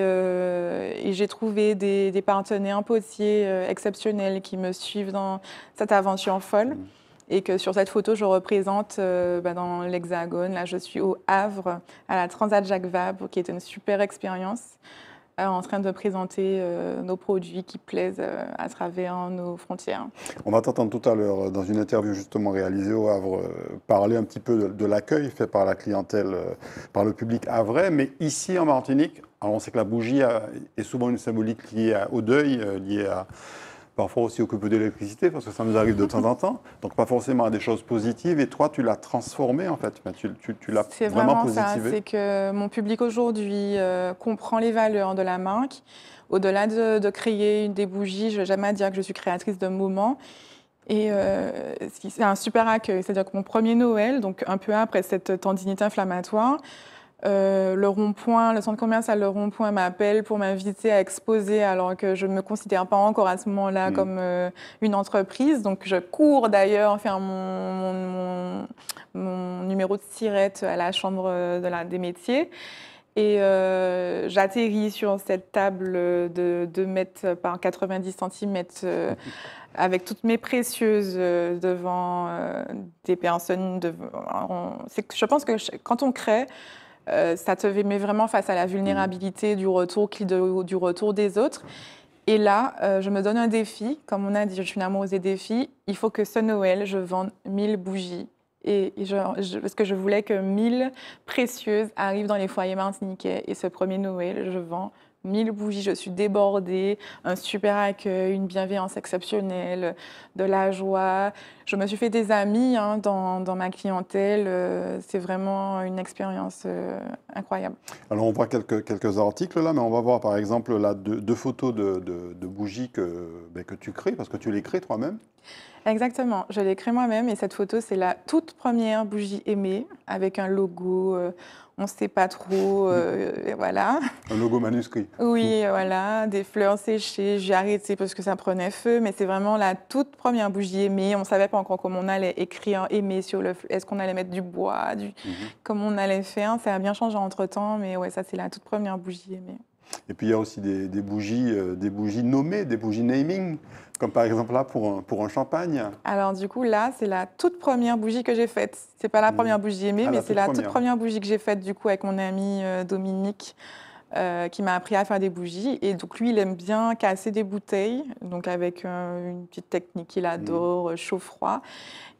j'ai trouvé des, des, partenaires potiers exceptionnels qui me suivent dans cette aventure folle. Mmh et que sur cette photo, je représente euh, bah, dans l'Hexagone. Là, je suis au Havre, à la Transat Jacques Vabre, qui est une super expérience, euh, en train de présenter euh, nos produits qui plaisent à travers nos frontières. On va t'entendre tout à l'heure, dans une interview justement réalisée au Havre, parler un petit peu de, l'accueil fait par la clientèle, par le public havrais. Mais ici, en Martinique, alors on sait que la bougie est souvent une symbolique liée au deuil, liée à parfois aussi au de d'électricité, parce que ça nous arrive de temps en temps. Donc pas forcément à des choses positives. Et toi, tu l'as transformé en fait. Tu, l'as vraiment, positivé. C'est vraiment ça. C'est que mon public aujourd'hui euh, comprend les valeurs de la marque. Au-delà de, créer des bougies, je ne vais jamais dire que je suis créatrice de moments. Et euh, c'est un super accueil. C'est-à-dire que mon premier Noël, donc un peu après cette tendinite inflammatoire, euh, le rond-point, le centre commercial, le rond-point m'appelle pour m'inviter à exposer alors que je ne me considère pas encore à ce moment-là hmm. comme euh, une entreprise. Donc je cours d'ailleurs faire mon, mon, numéro de tirette à la Chambre euh, de la, des métiers. Et j'atterris sur cette table de 2 mètres par 90 cm avec toutes mes précieuses devant des personnes. De, je pense que quand on crée, euh, ça te met vraiment face à la vulnérabilité du retour, du retour des autres. Et là, euh, je me donne un défi. Comme on a dit, je suis une amoureuse des défis. Il faut que ce Noël, je vende mille bougies. Et, parce que je voulais que mille précieuses arrivent dans les foyers martiniquais. Et ce premier Noël, je vends mille bougies, je suis débordée, un super accueil, une bienveillance exceptionnelle, de la joie. Je me suis fait des amis hein, dans, dans, ma clientèle. Euh, c'est vraiment une expérience euh, incroyable. Alors on voit quelques, quelques articles là, mais on va voir par exemple là, deux, photos de, de, bougies que, ben, que tu crées, parce que tu les crées toi-même. Exactement, je les crée moi-même et cette photo, c'est la toute première bougie aimée avec un logo. Euh, on ne sait pas trop, mm. euh, voilà. Un logo manuscrit. Oui, mm. voilà, des fleurs séchées. J'ai arrêté parce que ça prenait feu, mais c'est vraiment la toute première bougie aimée. On ne savait pas encore comment on allait écrire aimer sur le. Est-ce qu'on allait mettre du bois, du... Mm-hmm. comment on allait faire. Ça a bien changé entre temps, mais ouais, ça c'est la toute première bougie aimée. Et puis il y a aussi des, bougies, euh, des bougies nommées, des bougies naming, comme par exemple là pour un, pour un champagne. Alors du coup là, c'est la toute première bougie que j'ai faite. C'est pas la mm. première bougie aimée, ah, mais c'est la toute première bougie que j'ai faite du coup avec mon ami euh, Dominique. Euh, qui m'a appris à faire des bougies. Et donc, lui, il aime bien casser des bouteilles, donc avec une petite technique qu'il mm. adore, chaud-froid.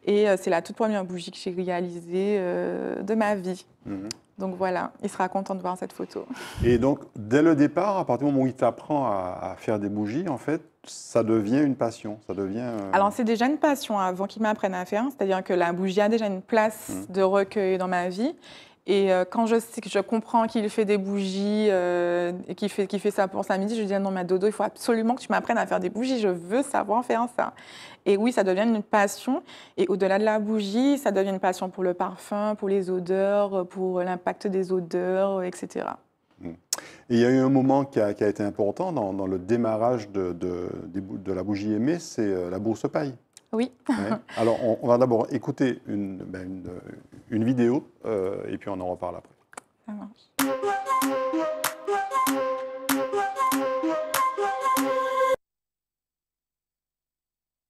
Et c'est la toute première bougie que j'ai réalisée de ma vie. Mm. Donc voilà, il sera content de voir cette photo. Et donc, dès le départ, à partir du moment où il t'apprend à, faire des bougies, en fait, ça devient une passion, ça devient... Euh, Alors, c'est déjà une passion avant qu'il m'apprenne à faire, c'est-à-dire que la bougie a déjà une place mmh. de recueil dans ma vie. Et euh, quand je, je comprends qu'il fait des bougies euh, et qu'il fait, ça fait sa pour midi, je dis non, mais dodo, il faut absolument que tu m'apprennes à faire des bougies. Je veux savoir faire ça. Et oui, ça devient une passion. Et au-delà de la bougie, ça devient une passion pour le parfum, pour les odeurs, pour l'impact des odeurs, etc. Mmh. Et il y a eu un moment qui a, été important dans, le démarrage de, de, la bougie aimée, c'est euh, la bourse paille. Oui. Alors, on, va d'abord écouter une, ben, une, une vidéo euh, et puis on en reparle après. Ça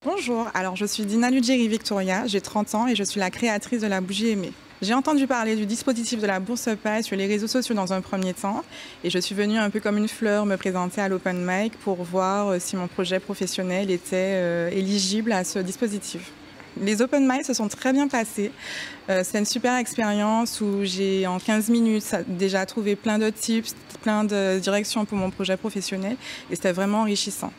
Bonjour, alors je suis Dina Ludgeri Victoria, j'ai 30 ans et je suis la créatrice de la bougie aimée. J'ai entendu parler du dispositif de la bourse Pay sur les réseaux sociaux dans un premier temps et je suis venue un peu comme une fleur me présenter à l'open mic pour voir si mon projet professionnel était euh, éligible à ce dispositif les open Minds se sont très bien passés. Euh, c'est une super expérience où j'ai en 15 minutes déjà trouvé plein de tips, plein de directions pour mon projet professionnel et c'était vraiment enrichissant.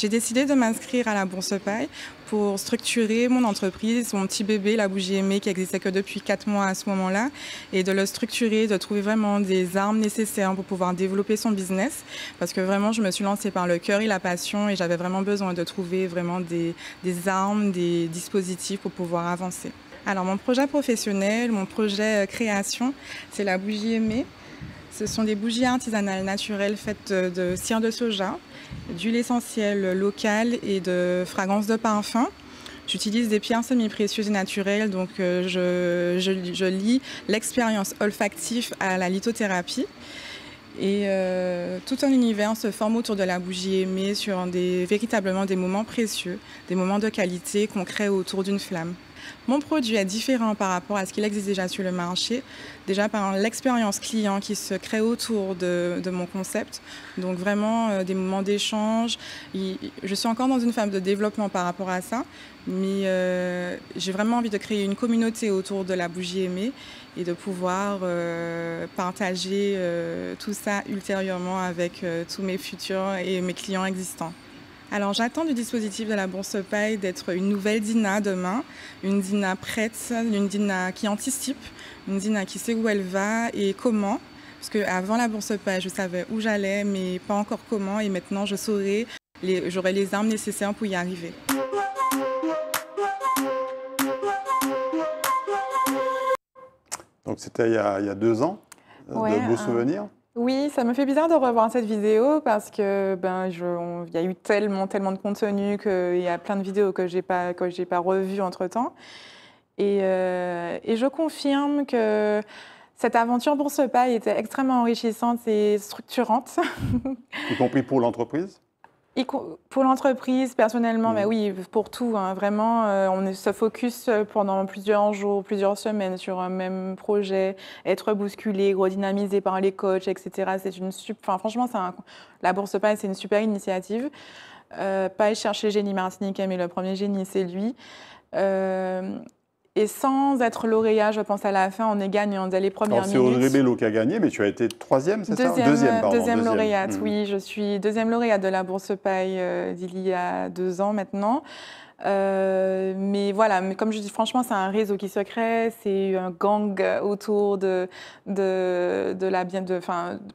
J'ai décidé de m'inscrire à la Bourse Paille pour structurer mon entreprise, mon petit bébé, la bougie aimée, qui existait que depuis 4 mois à ce moment-là, et de le structurer, de trouver vraiment des armes nécessaires pour pouvoir développer son business, parce que vraiment, je me suis lancée par le cœur et la passion, et j'avais vraiment besoin de trouver vraiment des armes, des dispositifs pour pouvoir avancer. Alors mon projet professionnel, mon projet euh, création, c'est la bougie aimée. Ce sont des bougies artisanales naturelles faites euh, de cire de soja, d'huile essentielle locale et de fragrances de parfum. J'utilise des pierres semi-précieuses et naturelles, donc euh, je, je, lis l'expérience olfactive à la lithothérapie. Et euh, tout un univers se forme autour de la bougie aimée sur des, véritablement des moments précieux, des moments de qualité qu'on crée autour d'une flamme. Mon produit est différent par rapport à ce qu'il existe déjà sur le marché, déjà par l'expérience client qui se crée autour de, mon concept. Donc vraiment euh, des moments d'échange. Je suis encore dans une phase de développement par rapport à ça, mais euh, j'ai vraiment envie de créer une communauté autour de la bougie aimée et de pouvoir euh, partager tout ça ultérieurement avec tous mes futurs et mes clients existants. Alors j'attends du dispositif de la Bourse Paille d'être une nouvelle DINA demain, une DINA prête, une DINA qui anticipe, une DINA qui sait où elle va et comment. Parce qu'avant la Bourse Paille, je savais où j'allais, mais pas encore comment. Et maintenant, je saurai, j'aurai les armes nécessaires pour y arriver. Donc c'était il, y a deux ans, euh, de beaux souvenirs oui, ça me fait bizarre de revoir cette vidéo parce que ben il y a eu tellement tellement de contenu qu'il y a plein de vidéos que j'ai pas que pas revues entre temps euh, et, je confirme que cette aventure pour ce pas était extrêmement enrichissante et structurante. y compris pour l'entreprise pour l'entreprise, personnellement, ben mm. oui, pour tout, hein, vraiment, euh, on se focus euh, pendant plusieurs jours, plusieurs semaines sur un même projet, être bousculé, redynamisé par les coachs, etc. C'est une super, franchement, la Bourse pas, c'est une super initiative. Euh, pas chercher génie Martinique, mais le premier génie, c'est lui. Euh, et sans être lauréat, je pense à la fin, on est gagnant dès les premières minutes. C'est Audrey Bello qui a gagné, mais tu as été troisième, c'est ça Deuxième, euh, pardon. Deuxième lauréate, hmm. oui. Je suis deuxième lauréate de la Bourse Paille euh, d'il y a deux ans maintenant. Euh, mais voilà, mais comme je dis, franchement, c'est un réseau qui se crée, c'est un gang autour de, de, la bien, de,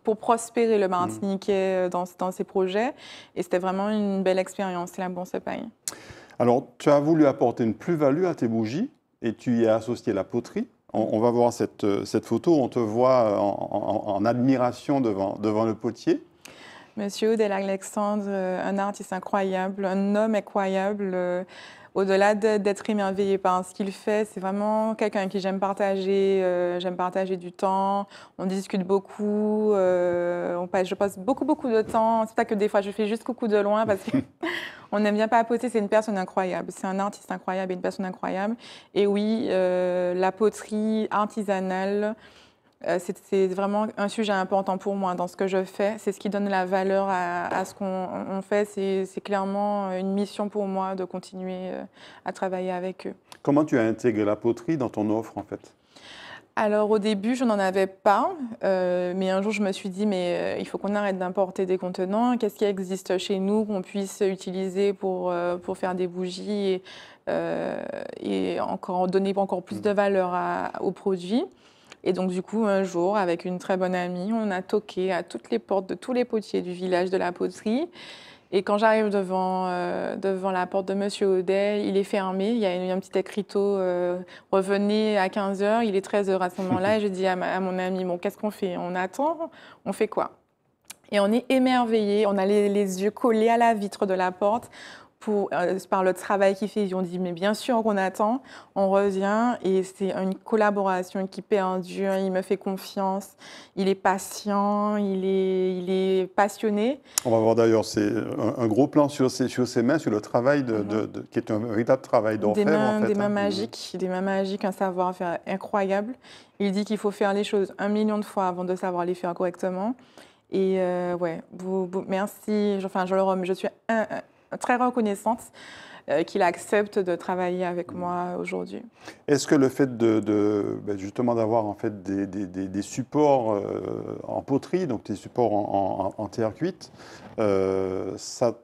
pour prospérer le Martinique hmm. dans, dans ses projets. Et c'était vraiment une belle expérience, la Bourse Paille. Alors, tu as voulu apporter une plus-value à tes bougies et tu y as associé la poterie. On, va voir cette, euh, cette, photo, on te voit euh, en, admiration devant, devant le potier. Monsieur Oudel Alexandre, euh, un artiste incroyable, un homme incroyable, au-delà d'être émerveillé par ce qu'il fait, c'est vraiment quelqu'un avec qui j'aime partager, euh, j'aime partager du temps, on discute beaucoup, euh, on je passe beaucoup, beaucoup de temps. C'est pas que des fois je fais juste coucou de loin parce qu'on n'aime bien pas papoter, c'est une personne incroyable, c'est un artiste incroyable et une personne incroyable. Et oui, euh, la poterie artisanale, euh, c'est vraiment un sujet important pour moi dans ce que je fais. C'est ce qui donne la valeur à, ce qu'on fait. C'est clairement euh, une mission pour moi de continuer euh, à travailler avec eux. Comment tu as intégré la poterie dans ton offre en fait alors au début, je n'en avais pas, mais un jour je me suis dit, mais il faut qu'on arrête d'importer des contenants, qu'est-ce qui existe chez nous qu'on puisse utiliser pour, pour faire des bougies et, encore, donner encore plus de valeur aux produits. Et donc, du coup, un jour, avec une très bonne amie, on a toqué à toutes les portes de tous les potiers du village de la poterie. Et quand j'arrive devant, euh, devant la porte de Monsieur Audet, il est fermé. Il y a un petit écriteau euh, revenez à 15h, il est 13h à ce moment-là. Et je dis à, mon ami Bon, qu'est-ce qu'on fait On attend On fait quoi Et on est émerveillés. On a les yeux collés à la vitre de la porte. Euh, par le travail qu'il fait, ils ont dit, mais bien sûr qu'on attend, on revient, et c'est une collaboration qui perdure, il me fait confiance, il est patient, il est, il est passionné. On va voir d'ailleurs un, un, gros plan sur ses sur mains, sur le travail, mhm. de, qui est un véritable travail d'enfer. Des mains, des hein, mains magiques, des mains magiques, un savoir-faire incroyable. Il dit qu'il faut faire les choses un million de fois avant de savoir les faire correctement. Et euh, ouais, vous, merci. Enfin, je le je suis un, très reconnaissante euh, qu'il accepte de travailler avec mm. moi aujourd'hui. Est-ce que le fait de, ben, justement d'avoir en fait des, supports euh, en poterie, donc des supports en, terre cuite, euh, ça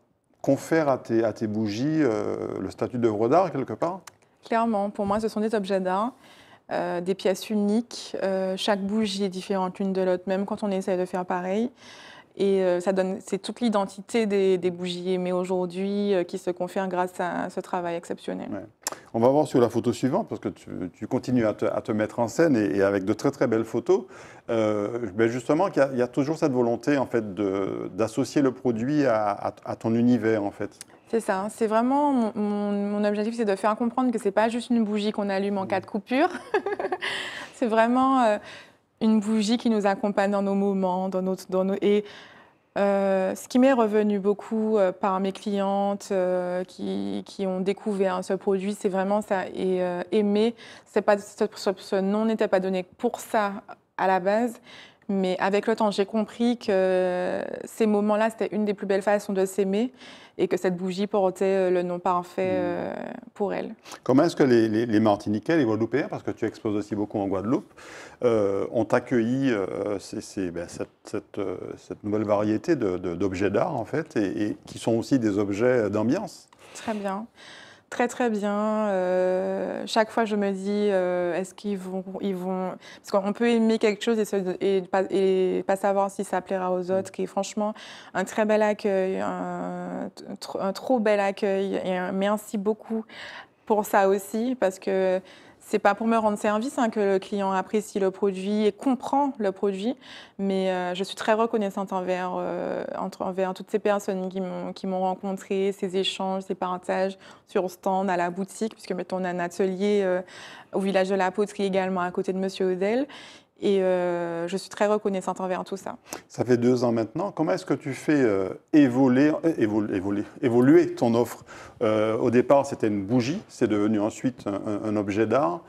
confère à tes, à tes bougies le statut d'œuvre d'art quelque part Clairement, pour moi, ce sont des objets d'art. des pièces uniques, chaque bougie est différente l'une de l'autre, même quand on essaie de faire pareil. Et euh, ça donne, c'est toute l'identité des, bougies aimées mais aujourd'hui, euh, qui se confirme grâce à ce travail exceptionnel. On va voir sur la photo suivante, parce que tu, continues à te, mettre en scène et, avec de très très belles photos. Euh, ben justement, il y, a toujours cette volonté en fait d'associer le produit à, ton univers en fait. C'est ça, hein. c'est vraiment mon, objectif, c'est de faire comprendre que c'est pas juste une bougie qu'on allume en cas de coupure. c'est vraiment une bougie qui nous accompagne dans nos moments, dans, notre, dans nos... Et euh, ce qui m'est revenu beaucoup euh, par mes clientes euh, qui, qui, ont découvert ce produit, c'est vraiment ça. Et aimer, pas, ce, ce nom n'était pas donné pour ça à la base. Mais avec le temps, j'ai compris que ces moments-là, c'était une des plus belles façons de s'aimer et que cette bougie portait euh, le nom parfait hmm. euh, pour elle. Comment est-ce que les, Martiniquais, les Guadeloupéens, parce que tu exposes aussi beaucoup en Guadeloupe, euh, ont accueilli ben, cette, nouvelle variété d'objets d'art, en fait, et qui sont aussi des objets d'ambiance Très bien. Très très bien. Euh, chaque fois, je me dis, euh, est-ce qu'ils vont, ils vont, parce qu'on peut aimer quelque chose et, pas, et, pas, savoir si ça plaira aux mm. autres. Qui est franchement un très bel accueil, un, trop bel accueil. Et merci beaucoup pour ça aussi, parce que c'est pas pour me rendre service hein, que le client apprécie le produit et comprend le produit, mais euh, je suis très reconnaissante envers, euh, toutes ces personnes qui m'ont rencontré, ces échanges, ces partages sur stand, à la boutique, puisque mettons, on a un atelier euh, au village de la poterie également à côté de Monsieur Odel. Et euh, je suis très reconnaissante envers tout ça. Ça fait deux ans maintenant. Comment est-ce que tu fais euh, euh, évoluer, ton offre Au départ, c'était une bougie. C'est devenu ensuite un, objet d'art.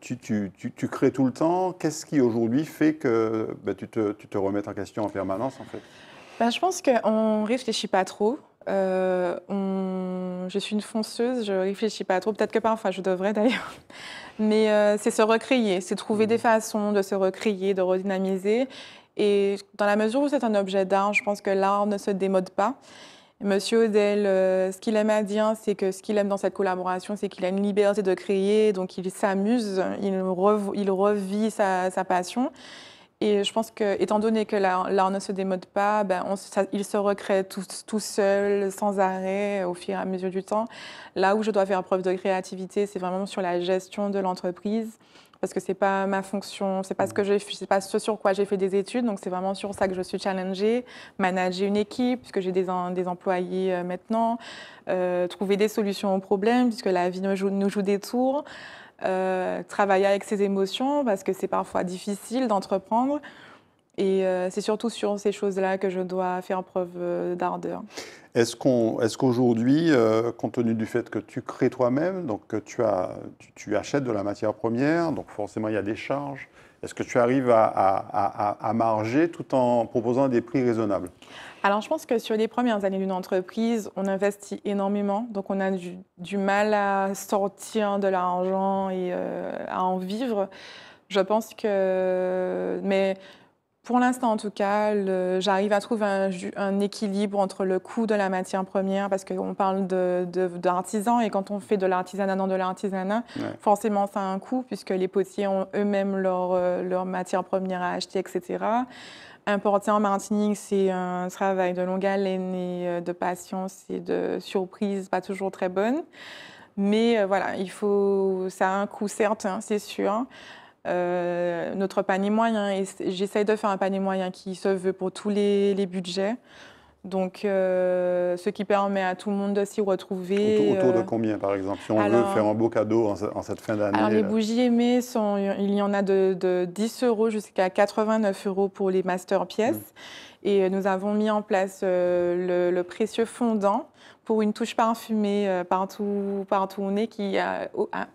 Tu, crées tout le temps. Qu'est-ce qui aujourd'hui fait que bah, tu, te, remettes en question en permanence en fait bah, Je pense qu'on ne réfléchit pas trop. Euh, je suis une fonceuse, je réfléchis pas trop, peut-être que pas. parfois je devrais d'ailleurs. Mais euh, c'est se recréer, c'est trouver des mm. façons de se recréer, de redynamiser. Et dans la mesure où c'est un objet d'art, je pense que l'art ne se démode pas. Monsieur Odell, euh, ce qu'il aime à dire, c'est que ce qu'il aime dans cette collaboration, c'est qu'il a une liberté de créer, donc il s'amuse, il, il, revit sa, sa passion. Et je pense que, étant donné que l'art ne se démode pas, ben il se recrée tout, seul, sans arrêt, au fur et à mesure du temps. Là où je dois faire preuve de créativité, c'est vraiment sur la gestion de l'entreprise, parce que c'est pas ma fonction, c'est ce n'est mmh. pas ce sur quoi j'ai fait des études, donc c'est vraiment sur ça que je suis challengée. Manager une équipe, puisque j'ai des, des, employés euh, maintenant, euh, trouver des solutions aux problèmes, puisque la vie nous joue des tours. Euh, travailler avec ses émotions parce que c'est parfois difficile d'entreprendre. Et euh, c'est surtout sur ces choses-là que je dois faire preuve euh, d'ardeur. Est-ce qu'aujourd'hui, compte tenu du fait que tu crées toi-même, donc que tu, tu, achètes de la matière première, donc forcément il y a des charges, est-ce que tu arrives à, à, marger tout en proposant des prix raisonnables Alors, je pense que sur les premières années d'une entreprise, on investit énormément. Donc, on a du, mal à sortir de l'argent et euh, à en vivre. Je pense que. Mais pour l'instant, en tout cas, j'arrive à trouver un, équilibre entre le coût de la matière première, parce qu'on parle d'artisan, de, et quand on fait de l'artisanat dans de l'artisanat, forcément, ça a un coût, puisque les potiers ont eux-mêmes leur, euh, leur matière première à acheter, etc. Importer en Martinique, c'est un travail de longue haleine et euh, de patience et de surprise pas toujours très bonne. Mais euh, voilà, il faut, ça a un coût certain, hein, c'est sûr. Euh, notre panier moyen. Et j'essaye de faire un panier moyen qui se veut pour tous les, budgets. Donc, euh, ce qui permet à tout le monde de s'y retrouver. Autour, de euh, combien, par exemple Si on veut faire un beau cadeau en, cette fin d'année Alors, les bougies aimées, sont, il y en a de, 10 euros jusqu'à 89 euros pour les masterpieces pièces mmh. Et nous avons mis en place le, précieux fondant pour une touche parfumée euh, partout, partout où on est qui est à,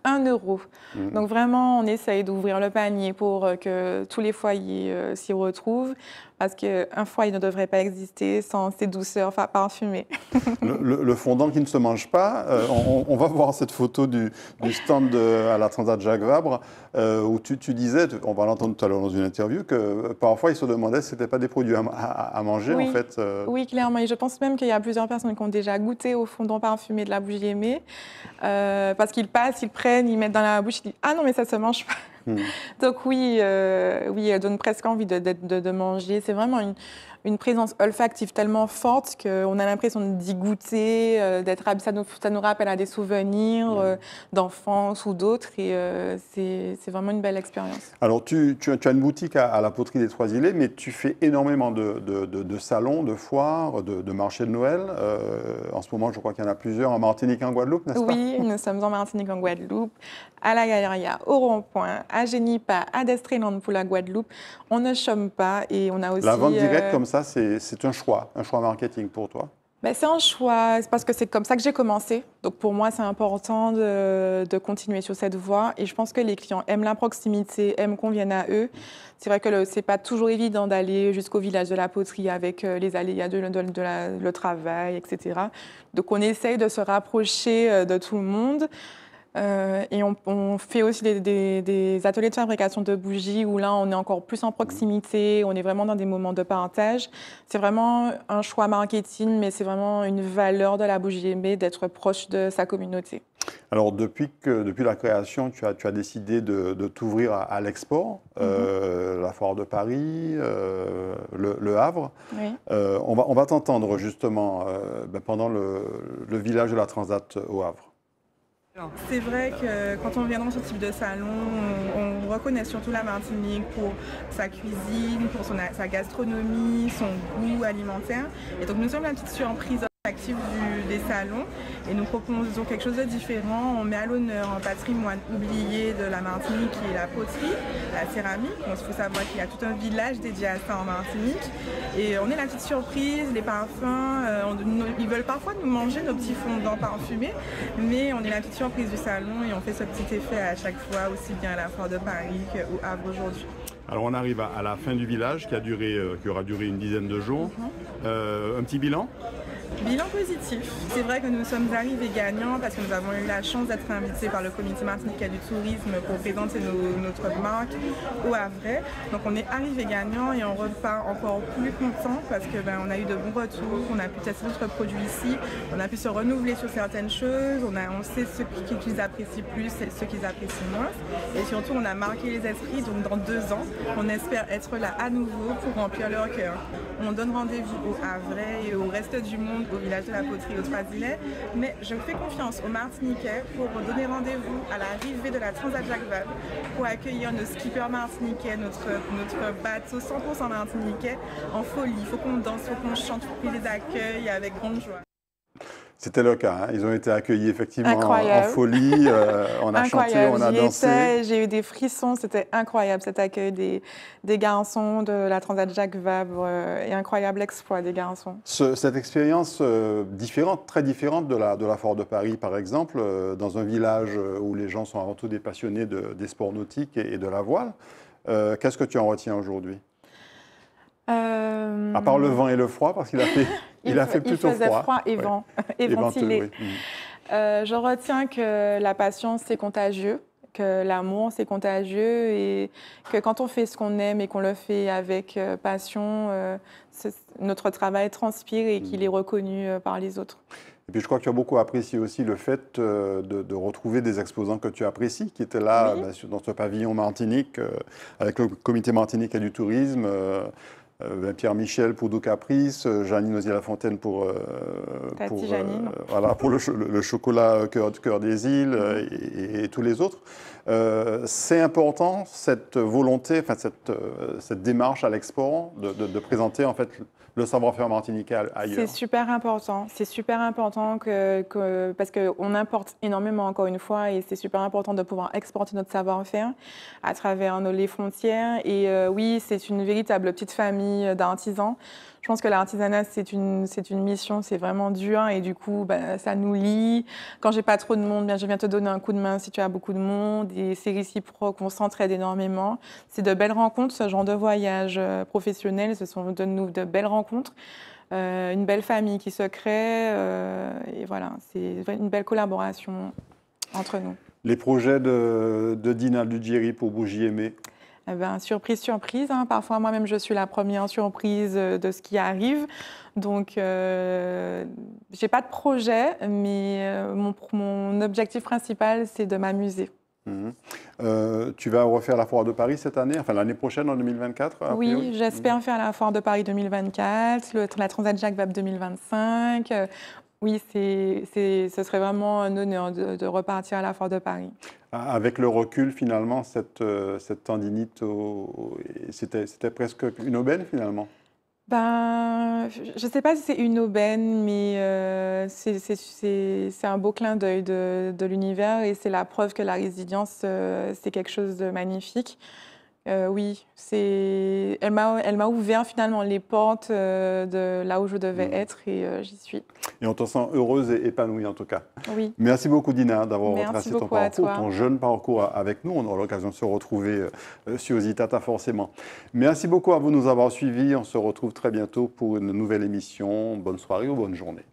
1 euro. Mhm. Donc vraiment, on essaye d'ouvrir le panier pour euh, que tous les foyers euh, s'y retrouvent parce qu'un foie, il ne devrait pas exister sans ses douceurs parfumées. le, fondant qui ne se mange pas, euh, on, va voir cette photo du, stand à la Transat Jacques Vabre, euh, où tu, disais, on va l'entendre tout à l'heure dans une interview, que euh, parfois, ils se demandaient si ce n'était pas des produits à, manger, oui. en fait. Oui, clairement. Et je pense même qu'il y a plusieurs personnes qui ont déjà goûté au fondant parfumé de la bougie aimée, parce qu'ils passent, ils prennent, ils mettent dans la bouche, ils disent « Ah non, mais ça ne se mange pas ». Donc oui, euh, oui, elle donne presque envie de, de manger. C'est vraiment une, une présence olfactive tellement forte qu'on a l'impression d'y goûter, euh, d'être ça ça nous rappelle à des souvenirs euh, d'enfance ou d'autres et euh, c'est vraiment une belle expérience. Alors tu, tu, as une boutique à, la poterie des Trois Îlets, mais tu fais énormément de, salons, de foires, de, marchés de Noël. en ce moment, je crois qu'il y en a plusieurs en Martinique et en Guadeloupe, n'est-ce oui, pas Oui, nous sommes en Martinique en Guadeloupe, à la Galeria, au Rond-Point, à Génipa, à Destreland pour la Guadeloupe. On ne chôme pas et on a aussi... La vente directe comme ça, c'est un choix, un choix marketing pour toi ben, C'est un choix, parce que c'est comme ça que j'ai commencé. Donc pour moi, c'est important de, continuer sur cette voie. Et je pense que les clients aiment la proximité, aiment qu'on vienne à eux. C'est vrai que ce n'est pas toujours évident d'aller jusqu'au village de la poterie avec euh, les aléas de, le travail, etc. Donc on essaye de se rapprocher euh, de tout le monde. Euh, et on, fait aussi des, ateliers de fabrication de bougies où là, on est encore plus en proximité, on est vraiment dans des moments de partage. C'est vraiment un choix marketing, mais c'est vraiment une valeur de la bougie aimée d'être proche de sa communauté. Alors, depuis, que, depuis la création, tu as, tu as décidé de, t'ouvrir à, l'export, euh, mhm. la foire de Paris, euh, le, Havre. on va, on va t'entendre justement ben, pendant le, le village de la Transat au Havre. C'est vrai que quand on vient dans ce type de salon, on, reconnaît surtout la Martinique pour sa cuisine, pour sa gastronomie, son goût alimentaire. Et donc nous sommes la petite surprise active des salons et nous proposons quelque chose de différent. On met à l'honneur un patrimoine oublié de la Martinique qui est la poterie, la céramique. Il faut savoir qu'il y a tout un village dédié à ça en Martinique. Et on est la petite surprise, les parfums. Euh, ils veulent parfois nous manger nos petits fondants parfumés, mais on est la petite surprise du salon et on fait ce petit effet à chaque fois, aussi bien à la foire de Paris qu'au Havre aujourd'hui. Alors on arrive à la fin du village qui, a duré, euh, qui aura duré une dizaine de jours. Mhm. Euh, un petit bilan Bilan positif. C'est vrai que nous sommes arrivés gagnants parce que nous avons eu la chance d'être invités par le comité martiniquais du tourisme pour présenter notre marque au Havre. Donc on est arrivés gagnants et on repart encore plus content parce qu'on ben, a eu de bons retours, on a pu tester notre produit ici, on a pu se renouveler sur certaines choses, on, sait ce qu'ils apprécient plus et ce qu'ils apprécient moins. Et surtout on a marqué les esprits, donc dans deux ans, on espère être là à nouveau pour remplir leur cœur. On donne rendez-vous au Havre et au reste du monde au village de la poterie aux trois mais je fais confiance aux Martiniquais pour donner rendez-vous à l'arrivée de la Transat Jacques pour accueillir nos skippers martiniquais, notre, notre bateau 100% martiniquais en folie. Il faut qu'on danse, il faut qu'on chante, qu'on les accueille avec grande joie. C'était le cas. Hein. Ils ont été accueillis effectivement en, folie. Euh, on a chanté, on a dansé. J'ai eu des frissons. C'était incroyable cet accueil des, garçons de la Transat Jacques Vabre euh, et incroyable exploit des garçons. cette expérience euh, différente, très différente de la, de la Fort de Paris par exemple, dans un village où les gens sont avant tout des passionnés des sports nautiques et, de la voile, qu'est-ce que tu en retiens aujourd'hui À part le vent et le froid, parce qu'il a fait il, a fait plutôt faisait froid, et, et, ventilé. Mm. Euh, je retiens que la passion, c'est contagieux, que l'amour, c'est contagieux et que quand on fait ce qu'on aime et qu'on le fait avec euh, passion, euh, notre travail transpire et qu'il mm. est reconnu par les autres. Et puis je crois que tu as beaucoup apprécié aussi le fait de, retrouver des exposants que tu apprécies, qui étaient là bah, dans ce pavillon Martinique, avec le comité Martinique et du tourisme. Euh, ben, Pierre Michel pour Do Caprice, euh, Janine Osier-Lafontaine pour, euh, pour, pour le, chocolat cœur, cœur, des îles et, tous les autres. c'est important cette volonté, enfin cette, cette démarche à l'export de, de, présenter en fait le savoir-faire martiniquais ailleurs. C'est super important. C'est super important que, que parce qu'on importe énormément encore une fois et c'est super important de pouvoir exporter notre savoir-faire à travers nos, les frontières. Et euh, oui, c'est une véritable petite famille d'artisans. Je pense que l'artisanat, c'est une, c'est une mission, c'est vraiment dur et du coup, bah, ça nous lie. Quand j'ai pas trop de monde, bien, je viens te donner un coup de main si tu as beaucoup de monde et c'est réciproque, on s'entraide énormément. C'est de belles rencontres, ce genre de voyage euh, professionnel, ce sont de, de belles rencontres. Euh, une belle famille qui se crée euh, et voilà, c'est une belle collaboration entre nous. Les projets de, de Dina pour Bougie Aimée, eh ben, surprise, surprise. Hein. Parfois, moi-même, je suis la première surprise euh, de ce qui arrive. Donc, euh, je n'ai pas de projet, mais euh, mon, mon objectif principal, c'est de m'amuser. Mhm. Euh, tu vas refaire la Foire de Paris cette année, enfin l'année prochaine en 2024 Oui, j'espère mhm. faire la Foire de Paris 2024, le, la Transat Jacques Vabre 2025, oui, ce serait vraiment un honneur de, repartir à la Foire de Paris. Ah, avec le recul, finalement, cette, euh, cette tendinite, c'était, presque une aubaine, finalement ben, je ne sais pas si c'est une aubaine, mais euh, c'est, un beau clin d'œil de, l'univers et c'est la preuve que la résilience, euh, c'est quelque chose de magnifique. Euh, oui, c'est elle m'a ouvert finalement les portes euh, de là où je devais mm. être et euh, j'y suis. Et on te sent heureuse et épanouie en tout cas. Oui. Merci beaucoup Dina d'avoir retracé ton parcours, ton jeune parcours avec nous. On aura l'occasion de se retrouver sur Zitata forcément. Merci beaucoup à vous de nous avoir suivis. On se retrouve très bientôt pour une nouvelle émission. Bonne soirée ou bonne journée.